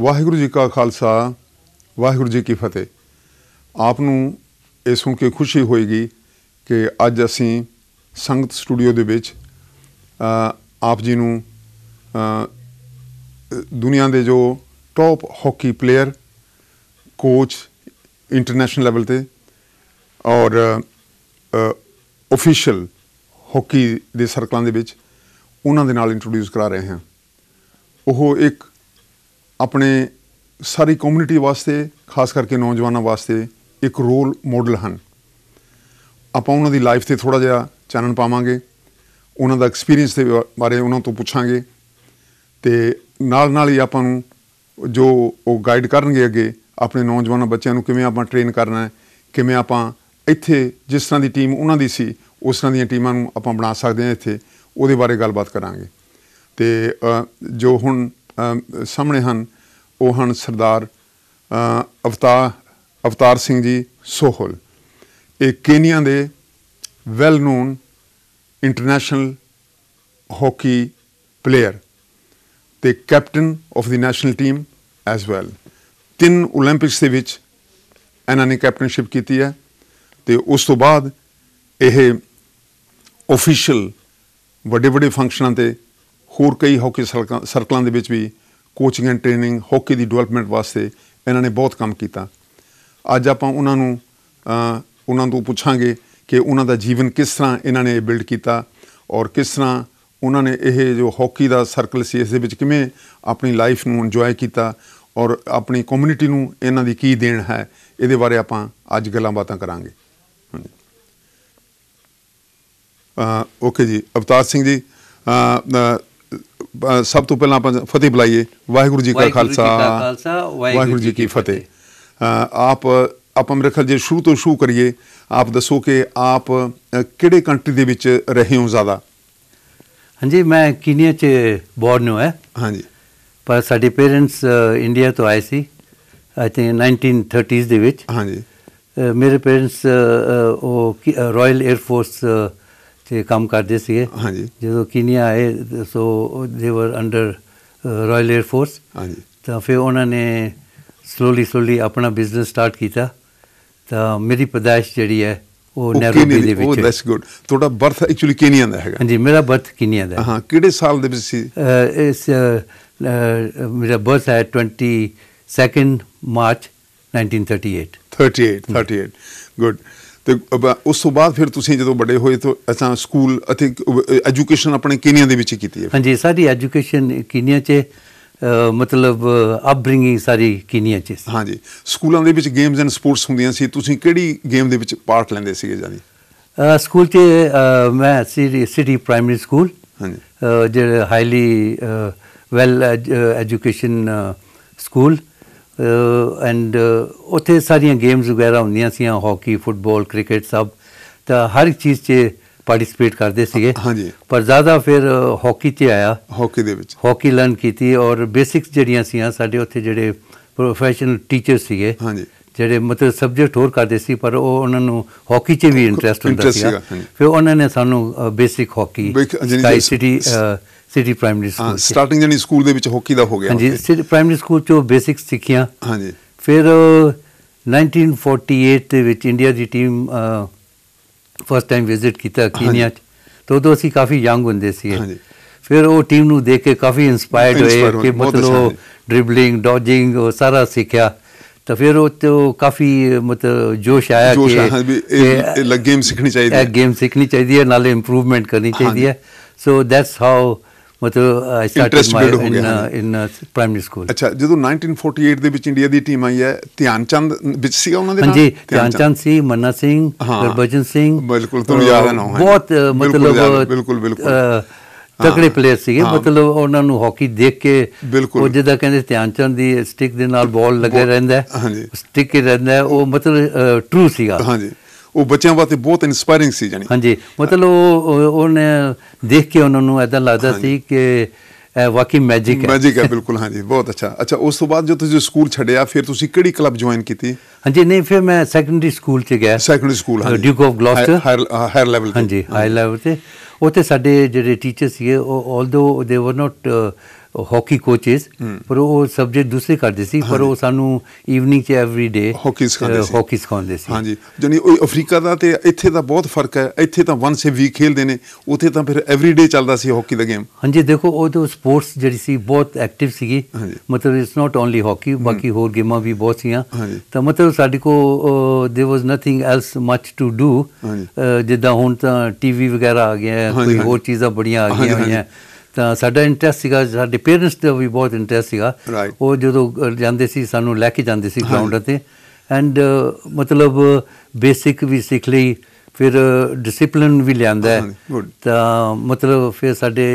ਵਾਹਿਗੁਰੂ ਜੀ ਕਾ ਖਾਲਸਾ ਵਾਹਿਗੁਰੂ ਜੀ ਕੀ ਫਤਿਹ ਆਪ ਨੂੰ ਇਹ ਸੁਣ ਕੇ ਖੁਸ਼ੀ ਹੋਏਗੀ ਕਿ ਅੱਜ ਅਸੀਂ ਸੰਗਤ ਸਟੂਡੀਓ ਦੇ ਵਿੱਚ ਆਪ ਜੀ ਨੂੰ ਦੁਨੀਆ ਦੇ ਜੋ top hockey player coach international level ਤੇ ਔਰ ਅਫੀਸ਼ੀਅਲ ਹਾਕੀ ਦੇ ਸਰਕਲਾਂ ਦੇ ਵਿੱਚ ਉਹਨਾਂ ਦੇ ਨਾਲ ਇੰਟਰੋਡਿਊਸ ਕਰਾ ਰਹੇ ਹਾਂ ਉਹ ਇੱਕ ਆਪਣੇ ਸਾਰੀ ਕਮਿਊਨਿਟੀ ਵਾਸਤੇ ਖਾਸ ਕਰਕੇ ਨੌਜਵਾਨਾਂ ਵਾਸਤੇ ਇੱਕ ਰੋਲ ਮਾਡਲ ਹਨ ਆਪਾਂ ਉਹਨਾਂ ਦੀ ਲਾਈਫ ਤੇ ਥੋੜਾ ਜਿਹਾ ਚਾਨਣ ਪਾਵਾਂਗੇ ਉਹਨਾਂ ਦਾ ਐਕਸਪੀਰੀਅੰਸ ਦੇ ਬਾਰੇ ਉਹਨਾਂ ਤੋਂ ਪੁੱਛਾਂਗੇ ਤੇ ਨਾਲ ਨਾਲ ਹੀ ਆਪਾਂ ਨੂੰ ਜੋ ਉਹ ਗਾਈਡ ਕਰਨਗੇ ਅੱਗੇ ਆਪਣੇ ਨੌਜਵਾਨਾਂ ਬੱਚਿਆਂ ਨੂੰ ਕਿਵੇਂ ਆਪਾਂ ਟ੍ਰੇਨ ਕਰਨਾ ਹੈ ਕਿਵੇਂ ਆਪਾਂ ਇੱਥੇ ਜਿਸ ਤਰ੍ਹਾਂ ਦੀ ਟੀਮ ਉਹਨਾਂ ਦੀ ਸੀ ਉਸ ਤਰ੍ਹਾਂ ਦੀਆਂ ਟੀਮਾਂ ਨੂੰ ਆਪਾਂ ਬਣਾ ਸਕਦੇ ਹਾਂ ਇੱਥੇ ਉਹਦੇ ਬਾਰੇ ਗੱਲਬਾਤ ਕਰਾਂਗੇ ਤੇ ਜੋ ਹੁਣ ਸਾਹਮਣੇ ਹਨ ਉਹ ਹਨ ਸਰਦਾਰ ਅਵਤਾਰ ਅਵਤਾਰ ਸਿੰਘ ਜੀ ਸੋਹਲ ਇਹ ਕੇਨੀਆ ਦੇ well known international hockey player ਤੇ captain of the national team as well ਤਿੰਨ 올림픽ਸ ਦੇ ਵਿੱਚ ਇਹਨਾਂ ਨੇ ਕੈਪਟਨਸ਼ਿਪ ਕੀਤੀ ਹੈ ਤੇ ਉਸ ਤੋਂ ਬਾਅਦ ਇਹ ਆਫੀਸ਼ੀਅਲ ਵੱਡੇ ਵੱਡੇ ਫੰਕਸ਼ਨਾਂ ਤੇ ਹੋਰ ਕਈ ਹੌਕੀ ਸਰਕਲਾਂ ਦੇ ਵਿੱਚ ਵੀ ਕੋਚਿੰਗ ਐਂਡ ਟ੍ਰੇਨਿੰਗ ਹੌਕੀ ਦੀ ਡਿਵੈਲਪਮੈਂਟ ਵਾਸਤੇ ਇਹਨਾਂ ਨੇ ਬਹੁਤ ਕੰਮ ਕੀਤਾ ਅੱਜ ਆਪਾਂ ਉਹਨਾਂ ਨੂੰ ਉਹਨਾਂ ਤੋਂ ਪੁੱਛਾਂਗੇ ਕਿ ਉਹਨਾਂ ਦਾ ਜੀਵਨ ਕਿਸ ਤਰ੍ਹਾਂ ਇਹਨਾਂ ਨੇ ਬਿਲਡ ਕੀਤਾ ਔਰ ਕਿਸ ਤਰ੍ਹਾਂ ਉਹਨਾਂ ਨੇ ਇਹ ਜੋ ਹੌਕੀ ਦਾ ਸਰਕਲ ਸੀ ਇਸ ਦੇ ਵਿੱਚ ਕਿਵੇਂ ਆਪਣੀ ਲਾਈਫ ਨੂੰ ਇੰਜੋਏ ਕੀਤਾ ਔਰ ਆਪਣੀ ਕਮਿਊਨਿਟੀ ਨੂੰ ਇਹਨਾਂ ਦੀ ਕੀ ਦੇਣ ਹੈ ਇਹਦੇ ਬਾਰੇ ਆਪਾਂ ਅੱਜ ਗੱਲਾਂ ਬਾਤਾਂ ਕਰਾਂਗੇ ਹਾਂਜੀ ਓਕੇ ਜੀ ਅਵਤਾਰ ਸਿੰਘ ਜੀ ਸਭ ਤੋਂ ਪਹਿਲਾਂ ਆਪਾਂ ਫਤਿਹ ਬੁਲਾਈਏ ਵਾਹਿਗੁਰੂ ਜੀ ਕਾ ਖਾਲਸਾ ਵਾਹਿਗੁਰੂ ਜੀ ਕੀ ਫਤਿਹ ਆਪ ਆਪਾਂ ਮਰਖਲ ਜੀ ਜੇ ਸ਼ੁਰੂ ਤੋਂ ਸ਼ੁਰੂ ਕਰੀਏ ਆਪ ਦੱਸੋ ਕਿ ਆਪ ਕਿਹੜੇ ਕੰਟਰੀ ਦੇ ਵਿੱਚ ਰਹੇ ਹੋ ਜ਼ਿਆਦਾ ਹਾਂਜੀ ਮੈਂ ਕੀਨੀਆ 'ਚ ਬੋਰਨ ਹੋਇਆ ਹਾਂਜੀ ਪਰ ਸਾਡੇ ਪੇਰੈਂਟਸ ਇੰਡੀਆ ਤੋਂ ਆਏ ਸੀ ਆਈ ਥਿੰਕ 1930s ਦੇ ਵਿੱਚ ਹਾਂਜੀ ਮੇਰੇ ਪੇਰੈਂਟਸ ਉਹ ਰਾਇਲ 에ਅਰ ਫੋਰਸ ਤੇ ਕੰਮ ਕਰਦੇ ਸੀਗੇ ਹਾਂਜੀ ਜਦੋਂ ਕੀਨੀਆ ਆਏ ਸੋ ਦੇ ਵਰ ਅੰਡਰ ਰਾਇਲ 에ਅਰ ਫੋਰਸ ਹਾਂਜੀ ਤਾਂ ਫਿਰ ਉਹਨਾਂ ਨੇ ਸਲੋਲੀ ਸਲੋਲੀ ਆਪਣਾ ਬਿਜ਼ਨਸ ਸਟਾਰਟ ਕੀਤਾ ਤਾਂ ਮੇਰੀ ਪਦਾਇਸ਼ ਜਿਹੜੀ ਹੈ ਉਹ ਨੈਰੋਬੀ ਦੇ ਵਿੱਚ ਉਹ ਦੈਟਸ ਗੁੱਡ ਤੁਹਾਡਾ ਬਰਥ ਐਕਚੁਅਲੀ ਕੀਨੀਆ ਦਾ ਹੈਗਾ ਹਾਂਜੀ ਮੇਰਾ ਬਰਥ ਕੀਨੀਆ ਦਾ ਹਾਂ ਕਿਹੜੇ ਸਾਲ ਦੇ ਵਿੱਚ ਸੀ ਇਸ ਮੇਰਾ ਬਰਥ ਹੈ 22 ਮਾਰਚ 1938 38 38 ਗੁੱਡ ਤੇ ਉਸ ਤੋਂ ਬਾਅਦ ਫਿਰ ਤੁਸੀਂ ਜਦੋਂ ਵੱਡੇ ਹੋਏ ਤਾਂ ਅਸਾਂ ਸਕੂਲ ਅਤੇ ਐਜੂਕੇਸ਼ਨ ਆਪਣੇ ਕੀਨੀਆ ਦੇ ਵਿੱਚ ਕੀਤੀ ਹੈ ਹਾਂਜੀ ਸਾਡੀ ਐਜੂਕੇਸ਼ਨ ਕੀਨੀਆ 'ਚ ਮਤਲਬ ਅਪਬ੍ਰਿੰਗਿੰਗ ਸਾਰੀ ਕੀਨੀਆ 'ਚ ਹਾਂਜੀ ਸਕੂਲਾਂ ਦੇ ਵਿੱਚ ਗੇਮਸ ਐਂਡ ਸਪੋਰਟਸ ਹੁੰਦੀਆਂ ਸੀ ਤੁਸੀਂ ਕਿਹੜੀ ਗੇਮ ਦੇ ਵਿੱਚ ਪਾਰਟ ਲੈਂਦੇ ਸੀਗੇ ਜਾਨੀ ਸਕੂਲ 'ਚ ਮੈਂ ਸਿਟੀ ਪ੍ਰਾਇਮਰੀ ਸਕੂਲ ਹਾਂਜੀ ਜਿਹੜਾ highly well education school and ਉੱਥੇ ਸਾਰੀਆਂ ਗੇਮਸ ਵਗੈਰਾ ਹੁੰਦੀਆਂ ਸੀ ਹਾਕੀ ਫੁੱਟਬਾਲ ਕ੍ਰਿਕਟ ਸਭ ਤਾਂ ਹਰ ਇੱਕ ਚੀਜ਼ 'ਚ ਪਾਰਟਿਸਿਪੇਟ ਕਰਦੇ ਸੀਗੇ ਹਾਂਜੀ ਪਰ ਜ਼ਿਆਦਾ ਫਿਰ ਹਾਕੀ 'ਚ ਆਇਆ ਹਾਕੀ ਦੇ ਵਿੱਚ ਹਾਕੀ ਲਰਨ ਕੀਤੀ ਔਰ ਬੇਸਿਕਸ ਜਿਹੜੀਆਂ ਸੀਆਂ ਸਾਡੇ ਉੱਥੇ ਜਿਹੜੇ ਪ੍ਰੋਫੈਸ਼ਨਲ ਟੀਚਰ ਸੀਗੇ ਹਾਂਜੀ ਜਿਹੜੇ ਮਤਲਬ ਸਬਜੈਕਟ ਹੋਰ ਕਰਦੇ ਸੀ ਪਰ ਉਹ ਉਹਨਾਂ ਨੂੰ ਹਾਕੀ 'ਚ ਵੀ ਇੰਟਰਸਟ ਹੁੰਦਾ ਸੀ ਫਿਰ ਉਹਨਾਂ ਨੇ ਸਾਨੂੰ ਬੇਸਿਕ ਹਾਕੀ ਸਾਈਸਿਟੀ ਸਿਟੀ ਪ੍ਰਾਇਮਰੀ ਸਕੂਲ ਸਟਾਰਟਿੰਗ ਜਣੀ ਸਕੂਲ ਦੇ ਵਿੱਚ ਹੌਕੀ ਦਾ ਹੋ ਗਿਆ ਹਾਂਜੀ ਸਿਟੀ ਪ੍ਰਾਇਮਰੀ ਸਕੂਲ ਚੋਂ ਬੇਸਿਕਸ ਸਿੱਖੀਆਂ ਹਾਂਜੀ ਫਿਰ 1948 ਦੇ ਵਿੱਚ ਇੰਡੀਆ ਦੀ ਟੀਮ ਫਸਟ ਟਾਈਮ ਵਿਜ਼ਿਟ ਕੀਤਾ ਕੀਨੀਆ ਚ ਤੋਂ ਤੋਂ ਅਸੀਂ ਕਾਫੀ ਯੰਗ ਹੁੰਦੇ ਸੀ ਹਾਂਜੀ ਫਿਰ ਉਹ ਟੀਮ ਨੂੰ ਦੇਖ ਕੇ ਕਾਫੀ ਇਨਸਪਾਇਰਡ ਹੋਏ ਕਿ ਮਤਲਬ ਡ੍ਰਿਬਲਿੰਗ ਡੋਜਿੰਗ ਉਹ ਸਾਰਾ ਸਿੱਖਿਆ ਤਾਂ ਫਿਰ ਉਹ ਤੋਂ ਕਾਫੀ ਮਤਲਬ ਜੋਸ਼ ਆਇਆ ਕਿ ਇਹ ਲੱਗ ਗੇਮ ਸਿੱਖਣੀ ਚਾਹੀਦੀ ਹੈ ਇਹ ਗੇਮ ਸਿੱਖਣੀ ਚਾਹੀਦੀ ਹੈ ਨਾਲੇ ਇੰਪਰੂਵਮੈਂਟ ਕਰਨੀ ਚਾਹੀਦੀ ਹੈ ਸੋ ਦੈਟਸ ਹਾਊ ਮਤਲਬ I started my in in primary school ਅੱਛਾ ਜਦੋਂ 1948 ਦੇ ਵਿੱਚ ਇੰਡੀਆ ਦੀ ਟੀਮ ਆਈ ਹੈ ਧਿਆਨ ਚੰਦ ਵਿੱਚ ਸੀਗਾ ਉਹਨਾਂ ਦੇ ਨਾਲ ਹਾਂਜੀ ਚੰਦ ਸੀ ਮੰਨਾ ਸਿੰਘ ਗੁਰਬਚਨ ਸਿੰਘ ਬਿਲਕੁਲ ਤੁਮ ਯਾਦ ਨਾ ਹੋਏ ਬਹੁਤ ਮਤਲਬ ਬਿਲਕੁਲ ਬਿਲਕੁਲ ਤਕੜੇ ਪਲੇਅਰ ਸੀਗੇ ਮਤਲਬ ਉਹਨਾਂ ਨੂੰ ਹਾਕੀ ਦੇਖ ਕੇ ਉਹ ਜਿਹਦਾ ਕਹਿੰਦੇ ਧਿਆਨ ਚੰਦ ਦੀ ਸਟਿਕ ਦੇ ਨਾਲ ਬਾਲ ਲੱਗੇ ਰਹਿੰਦਾ ਸਟਿਕ ਹੀ ਰਹਿੰਦਾ ਉਹ ਮਤਲਬ ਟਰੂ ਸੀਗਾ ਹਾਂਜੀ ਉਹ ਬੱਚਿਆਂ ਵਾਸਤੇ ਬਹੁਤ ਇਨਸਪਾਇਰਿੰਗ ਸੀ ਜਾਨੀ ਹਾਂਜੀ ਮਤਲਬ ਉਹ ਉਹਨੇ ਦੇਖ ਕੇ ਉਹਨਾਂ ਨੂੰ ਐਦਾਂ ਲੱਗਦਾ ਸੀ ਕਿ ਇਹ ਵਾਕਈ ਮੈਜਿਕ ਹੈ ਮੈਜਿਕ ਹੈ ਬਿਲਕੁਲ ਹਾਂਜੀ ਬਹੁਤ ਅੱਛਾ ਅੱਛਾ ਉਸ ਤੋਂ ਬਾਅਦ ਜੋ ਤੁਸੀਂ ਸਕੂਲ ਛੱਡਿਆ ਫਿਰ ਤੁਸੀਂ ਕਿਹੜੀ ਕਲੱਬ ਜੁਆਇਨ ਕੀਤੀ ਹਾਂਜੀ ਨਹੀਂ ਫਿਰ ਮੈਂ ਸੈਕੰਡਰੀ ਸਕੂਲ ਚ ਗਿਆ ਸੈਕੰਡਰੀ ਸਕੂਲ ਹਾਂਜੀ Duke of Gloucester higher level ਤੇ ਹਾਂਜੀ ਹਾਇਰ ਲੈਵਲ ਤੇ ਉੱਥੇ ਸਾਡੇ ਜਿਹੜੇ ਟੀਚਰ ਸੀਗੇ ਉਹ ਆਲਦੋ ਦੇ ਵਰ ਨਾਟ ਹਾਕੀ ਕੋਚਸ ਪਰ ਉਹ ਸਬਜੈਕਟ ਦੂਸਰੇ ਕਰਦੇ ਸੀ ਪਰ ਉਹ ਸਾਨੂੰ ਈਵਨਿੰਗ 'ਚ ਐਵਰੀ ਡੇ ਹਾਕੀ ਸਿਖਾਉਂਦੇ ਸੀ ਹਾਕੀ ਸਿਖਾਉਂਦੇ ਸੀ ਹਾਂਜੀ ਜਾਨੀ ਉਹ ਅਫਰੀਕਾ ਦਾ ਤੇ ਇੱਥੇ ਦਾ ਬਹੁਤ ਫਰਕ ਹੈ ਇੱਥੇ ਤਾਂ ਵਨਸ ਏ ਵੀਕ ਖੇਲਦੇ ਨੇ ਉੱਥੇ ਤਾਂ ਫਿਰ ਐਵਰੀ ਡੇ ਚੱਲਦਾ ਸੀ ਹਾਕੀ ਦਾ ਗੇਮ ਹਾਂਜੀ ਦੇਖੋ ਉਹ ਤਾਂ ਸਪੋਰਟਸ ਜਿਹੜੀ ਸੀ ਬਹੁਤ ਐਕਟਿਵ ਸੀਗੀ ਮਤਲਬ ਇਟਸ ਨਾਟ ਓਨਲੀ ਹਾਕੀ ਬਾਕੀ ਹੋਰ ਗੇਮਾਂ ਵੀ ਬਹੁਤ ਸੀਆਂ ਤਾਂ ਮਤਲਬ ਸਾਡੇ ਕੋ there was nothing else much to do ਜਿੱਦਾਂ ਹੁਣ ਤਾਂ ਟੀਵੀ ਵਗੈਰਾ ਆ ਗਿਆ ਕੋਈ ਹੋਰ ਚੀਜ਼ਾਂ ਬੜੀਆਂ ਆ ਗਈਆਂ ਹੋਈਆਂ ਤਾਂ ਸਾਡਾ ਇੰਟਰਸਟ ਸੀਗਾ ਸਾਡੇ ਪੇਰੈਂਟਸ ਦਾ ਵੀ ਬਹੁਤ ਇੰਟਰਸਟ ਸੀਗਾ ਉਹ ਜਦੋਂ ਜਾਂਦੇ ਸੀ ਸਾਨੂੰ ਲੈ ਕੇ ਜਾਂਦੇ ਸੀ ਗਰਾਊਂਡ ਤੇ ਐਂਡ ਮਤਲਬ ਬੇਸਿਕ ਵੀ ਸਿੱਖ ਲਈ ਫਿਰ ਡਿਸਪਲਿਨ ਵੀ ਲਿਆਂਦਾ ਤਾਂ ਮਤਲਬ ਫਿਰ ਸਾਡੇ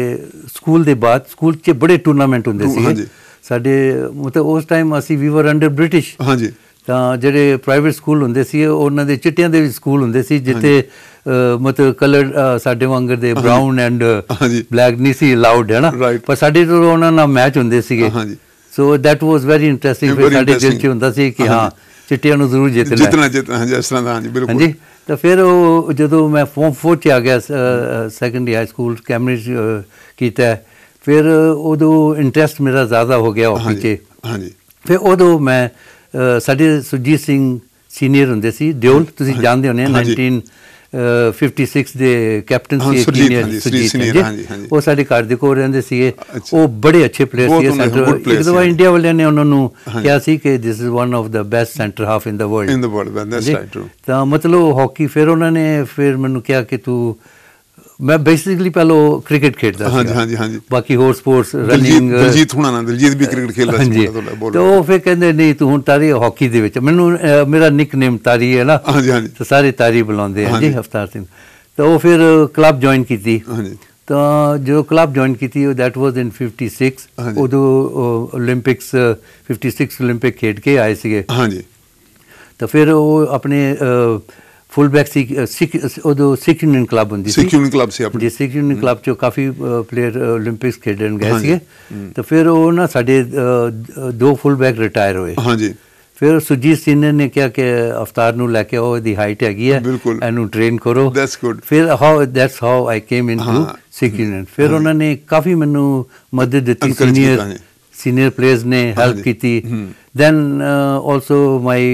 ਸਕੂਲ ਦੇ ਬਾਅਦ ਸਕੂਲ 'ਚ ਬੜੇ ਟੂਰਨਾਮੈਂਟ ਹੁੰਦੇ ਸੀ ਸਾਡੇ ਮਤਲਬ ਉਸ ਟਾਈਮ ਅਸੀਂ ਵੀ ਵਰ ਅੰਡਰ ਬ੍ਰਿਟਿਸ਼ ਹਾਂਜੀ ਤਾਂ ਜਿਹੜੇ ਪ੍ਰਾਈਵੇਟ ਸਕੂਲ ਹੁੰਦੇ ਸੀ ਉਹਨਾਂ ਦੇ ਚਿੱਟਿਆਂ ਦੇ ਵੀ ਸਕੂਲ ਹੁੰਦੇ ਸੀ ਜਿੱਥੇ ਮਤਲਬ ਕਲਰ ਸਾਡੇ ਵਾਂਗਰ ਦੇ ਬ੍ਰਾਊਨ ਐਂਡ ਬਲੈਕ ਨਹੀਂ ਸੀ ਅਲਾਉਡ ਹੈ ਨਾ ਪਰ ਸਾਡੇ ਤੋਂ ਉਹਨਾਂ ਨਾਲ ਮੈਚ ਹੁੰਦੇ ਸੀਗੇ so that was very interesting ਫਿਰ ਸਾਡੇ ਦਿਲ 'ਚ ਹੁੰਦਾ ਸੀ ਕਿ ਹਾਂ ਚਿੱਟਿਆਂ ਨੂੰ ਜ਼ਰੂਰ ਜਿੱਤਣਾ ਜਿੱਤਣਾ ਜਿੱਤਣਾ ਹਾਂਜੀ ਇਸ ਤਰ੍ਹਾਂ ਦਾ ਹਾਂਜੀ ਬਿਲਕੁਲ ਹਾਂਜੀ ਤਾਂ ਫਿਰ ਉਹ ਜਦੋਂ ਮੈਂ ਫੋਰਮ 4 ਚ ਆ ਗਿਆ ਸੈਕੰਡਰੀ ਹਾਈ ਸਕੂਲ ਕੈਮਰੇਜ ਕੀਤਾ ਫਿਰ ਉਦੋਂ ਇੰਟਰਸਟ ਮੇਰਾ ਜ਼ਿਆਦਾ ਹੋ ਗਿਆ ਹਾਕੀ 'ਚ ਹਾਂਜੀ ਫਿਰ ਉਦੋਂ ਮੈਂ ਸਾਡੇ ਸੁਜੀਤ ਸਿੰਘ ਸੀਨੀਅਰ ਹੁੰਦੇ ਸੀ ਦਿਓਲ ਤੁਸੀਂ ਜਾਣਦੇ ਹੋਣੇ 19 56 ਦੇ ਕੈਪਟਨ ਸੀ ਸੀਨੀਅਰ ਸੁਜੀਤ ਹਾਂਜੀ ਉਹ ਸਾਡੇ ਘਰ ਦੇ ਕੋਲ ਰਹਿੰਦੇ ਸੀ ਉਹ ਬੜੇ ਅੱਛੇ ਪਲੇਅਰ ਸੀ ਸੈਂਟਰ ਇੱਕ ਦਵਾ ਇੰਡੀਆ ਵਾਲਿਆਂ ਨੇ ਉਹਨਾਂ ਨੂੰ ਕਿਹਾ ਸੀ ਕਿ this is one of the best centre half in the world in the world that's right ਤਾਂ ਮਤਲਬ ਹਾਕੀ ਫਿਰ ਉਹਨਾਂ ਨੇ ਫਿਰ ਮੈਨੂੰ ਕਿਹਾ ਕਿ ਤੂੰ ਮੈਂ ਬੇਸਿਕਲੀ ਪਹਿਲੋ ਕ੍ਰਿਕਟ ਖੇਡਦਾ ਸੀ ਹਾਂਜੀ ਹਾਂਜੀ ਹਾਂਜੀ ਬਾਕੀ ਹੋਰ ਸਪੋਰਟਸ ਰਨਿੰਗ ਦਿਲਜੀਤ ਹੁਣਾ ਨਾਲ ਦਿਲਜੀਤ ਵੀ ਕ੍ਰਿਕਟ ਖੇਡਦਾ ਸੀ ਤੇ ਉਹ ਫੇ ਕਹਿੰਦੇ ਨਹੀਂ ਤੂੰ ਹੁਣ ਤਾਰੀ ਹਾਕੀ ਦੇ ਵਿੱਚ ਮੈਨੂੰ ਮੇਰਾ ਨਿਕਨੇਮ ਤਾਰੀ ਹੈ ਨਾ ਹਾਂਜੀ ਹਾਂਜੀ ਤੇ ਸਾਰੇ ਤਾਰੀ ਬੁਲਾਉਂਦੇ ਆ ਜੀ ਹਫਤਾਰ ਸਿੰਘ ਤੇ ਉਹ ਫਿਰ ਕਲੱਬ ਜੁਆਇਨ ਕੀਤੀ ਹਾਂਜੀ ਤਾਂ ਜੋ ਕਲੱਬ ਜੁਆਇਨ ਕੀਤੀ ਉਹ ਦੈਟ ਵਾਸ ਇਨ 56 ਉਦੋਂ 올림픽ਸ 56 올림픽 ਖੇਡ ਕੇ ਆਏ ਸੀਗੇ ਹਾਂਜੀ ਤਾਂ ਫਿਰ ਉਹ ਆਪਣੇ full back uh, uh, Sikh ਉਦੋਂ ਸਿੱਖ ਯੂਨੀਅਨ ਕਲੱਬ ਹੁੰਦੀ ਸੀ ਸਿੱਖ ਯੂਨੀਅਨ ਕਲੱਬ ਸੀ ਆਪਣੀ ਜੀ ਸਿੱਖ ਯੂਨੀਅਨ ਕਲੱਬ ਚੋਂ ਕਾਫੀ ਪਲੇਅਰ 올림픽ਸ ਖੇਡਣ ਗਏ ਸੀ ਤਾਂ ਫਿਰ ਉਹ ਨਾ ਸਾਡੇ ਦੋ ਫੁੱਲ ਬੈਕ ਰਿਟਾਇਰ ਹੋਏ ਹਾਂਜੀ ਫਿਰ ਸੁਜੀਤ ਸਿੰਘ ਨੇ ਕਿਹਾ ਕਿ ਅਫਤਾਰ ਨੂੰ ਲੈ ਕੇ ਆਓ ਦੀ ਹਾਈਟ ਹੈਗੀ ਹੈ ਇਹਨੂੰ ਟ੍ਰੇਨ ਕਰੋ ਦੈਟਸ ਗੁੱਡ ਫਿਰ how that's how I came into Sikh Union ਫਿਰ ਉਹਨਾਂ ਨੇ ਕਾਫੀ ਮੈਨੂੰ ਮਦਦ ਦਿੱਤੀ ਸੀਨੀਅਰ ਸੀਨੀਅਰ ਪਲੇਅਰਸ ਨੇ ਹੈਲਪ ਕੀਤੀ then also my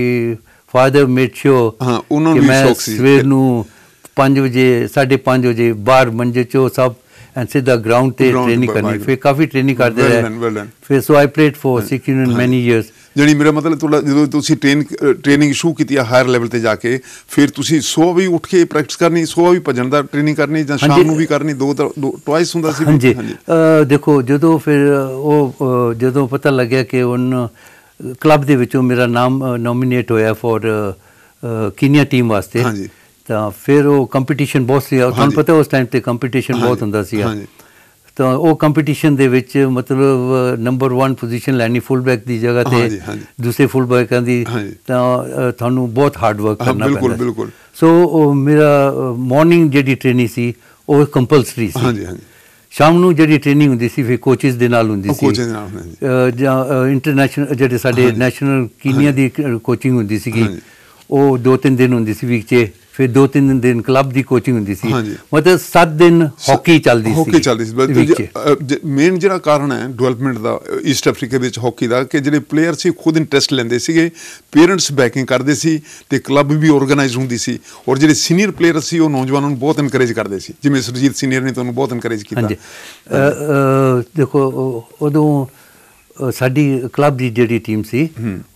father made sure ਹਾਂ ਉਹਨਾਂ ਨੂੰ ਵੀ ਸ਼ੌਕ ਸੀ ਸਵੇਰ ਨੂੰ 5 ਵਜੇ 5:30 ਵਜੇ ਬਾਹਰ ਮੰਜੇ ਚੋ ਸਭ ਐਂਡ ਸਿੱਧਾ ਗਰਾਊਂਡ ਤੇ ਟ੍ਰੇਨਿੰਗ ਕਰਨੀ ਫਿਰ ਕਾਫੀ ਟ੍ਰੇਨਿੰਗ ਕਰਦੇ ਰਹੇ ਫਿਰ ਸੋ ਆਈ ਪਲੇਡ ਫੋਰ ਸਿਕ ਇਨ ਮੈਨੀ ਇਅਰਸ ਜਿਹੜੀ ਮੇਰਾ ਮਤਲਬ ਤੁਹਾਡਾ ਜਦੋਂ ਤੁਸੀਂ ਟ੍ਰੇਨ ਟ੍ਰੇਨਿੰਗ ਸ਼ੁਰੂ ਕੀਤੀ ਆ ਹਾਇਰ ਲੈਵਲ ਤੇ ਜਾ ਕੇ ਫਿਰ ਤੁਸੀਂ ਸੋ ਵੀ ਉੱਠ ਕੇ ਪ੍ਰੈਕਟਿਸ ਕਰਨੀ ਸੋ ਵੀ ਭਜਨ ਦਾ ਟ੍ਰੇਨਿੰਗ ਕਰਨੀ ਜਾਂ ਸ਼ਾਮ ਨੂੰ ਵੀ ਕਰਨੀ ਦੋ ਟਵਾਈਸ ਹੁੰਦਾ ਸੀ ਹਾਂਜੀ ਦੇਖੋ ਜਦੋਂ ਫਿਰ ਉਹ ਜਦੋਂ ਪਤਾ ਲੱਗਿਆ ਕਿ ਉਹਨਾਂ ਕਲੱਬ ਦੇ ਵਿੱਚੋਂ ਮੇਰਾ ਨਾਮ ਨੋਮੀਨੇਟ ਹੋਇਆ ਫੋਰ ਕੀਨੀਆ ਟੀਮ ਵਾਸਤੇ ਹਾਂਜੀ ਤਾਂ ਫਿਰ ਉਹ ਕੰਪੀਟੀਸ਼ਨ ਬਹੁਤ ਸੀ ਤੁਹਾਨੂੰ ਪਤਾ ਉਸ ਟਾਈਮ ਤੇ ਕੰਪੀਟੀਸ਼ਨ ਬਹੁਤ ਹੁੰਦਾ ਸੀ ਹਾਂਜੀ ਤਾਂ ਉਹ ਕੰਪੀਟੀਸ਼ਨ ਦੇ ਵਿੱਚ ਮਤਲਬ ਨੰਬਰ 1 ਪੋਜੀਸ਼ਨ ਲੈਣੀ ਫੁੱਲ ਬੈਕ ਦੀ ਜਗ੍ਹਾ ਤੇ ਦੂਸਰੇ ਫੁੱਲ ਬੈਕਾਂ ਦੀ ਤਾਂ ਤੁਹਾਨੂੰ ਬਹੁਤ ਹਾਰਡ ਵਰਕ ਕਰਨਾ ਪੈਂਦਾ ਬਿਲਕੁਲ ਬਿਲਕੁਲ ਸੋ ਮੇਰਾ ਮਾਰਨਿੰਗ ਜਿਹੜੀ ਟ੍ਰੇਨਿੰਗ ਸੀ ਉਹ ਕੰਪਲਸਰੀ ਸੀ ਹਾਂਜੀ ਹਾਂਜੀ ਸ਼ਾਮ ਨੂੰ ਜਿਹੜੀ ਟ੍ਰੇਨਿੰਗ ਹੁੰਦੀ ਸੀ ਫਿਰ ਕੋਚਿਸ ਦੇ ਨਾਲ ਹੁੰਦੀ ਸੀ ਕੋਚਿਸ ਦੇ ਨਾਲ ਜਾਂ ਇੰਟਰਨੈਸ਼ਨਲ ਜਿਹੜੇ ਸਾਡੇ ਨੈਸ਼ਨਲ ਕੀਨੀਆ ਦੀ ਕੋਚਿੰਗ ਹੁੰਦੀ ਸੀਗੀ ਉਹ ਦੋ ਤਿੰਨ ਦਿਨ ਹੁੰਦੀ ਸੀ ਵੀਕ 'ਚ ਫਿਰ ਦੋ ਤਿੰਨ ਦਿਨ ਦੇ ਦੀ ਕੋਚਿੰਗ ਹੁੰਦੀ ਸੀ ਮਤਲਬ 7 ਦਿਨ ਹਾਕੀ ਚੱਲਦੀ ਸੀ ਹਾਕੀ ਚੱਲਦੀ ਸੀ ਮੇਨ ਜਿਹੜਾ ਕਾਰਨ ਹੈ ਡਿਵੈਲਪਮੈਂਟ ਦਾ ਈਸਟ ਅਫਰੀਕਾ ਵਿੱਚ ਹਾਕੀ ਦਾ ਕਿ ਜਿਹੜੇ ਪਲੇਅਰ ਸੀ ਖੁਦ ਇੰਟਰਸਟ ਲੈਂਦੇ ਸੀਗੇ ਪੇਰੈਂਟਸ ਬੈਕਿੰਗ ਕਰਦੇ ਸੀ ਤੇ ਕਲੱਬ ਵੀ ਆਰਗੇਨਾਈਜ਼ ਹੁੰਦੀ ਸੀ ਔਰ ਜਿਹੜੇ ਸੀਨੀਅਰ ਪਲੇਅਰ ਸੀ ਉਹ ਨੌਜਵਾਨਾਂ ਨੂੰ ਬਹੁਤ ਇਨਕਰੇਜ ਕਰਦੇ ਸੀ ਜਿਵੇਂ ਸਰਜੀਤ ਸੀਨੀਅਰ ਨੇ ਤੁਹਾਨੂੰ ਬਹੁਤ ਇਨਕਰੇਜ ਕੀਤਾ ਹਾਂਜੀ ਦੇਖੋ ਉਦੋਂ ਸਾਡੀ ਕਲੱਬ ਦੀ ਜਿਹੜੀ ਟੀਮ ਸੀ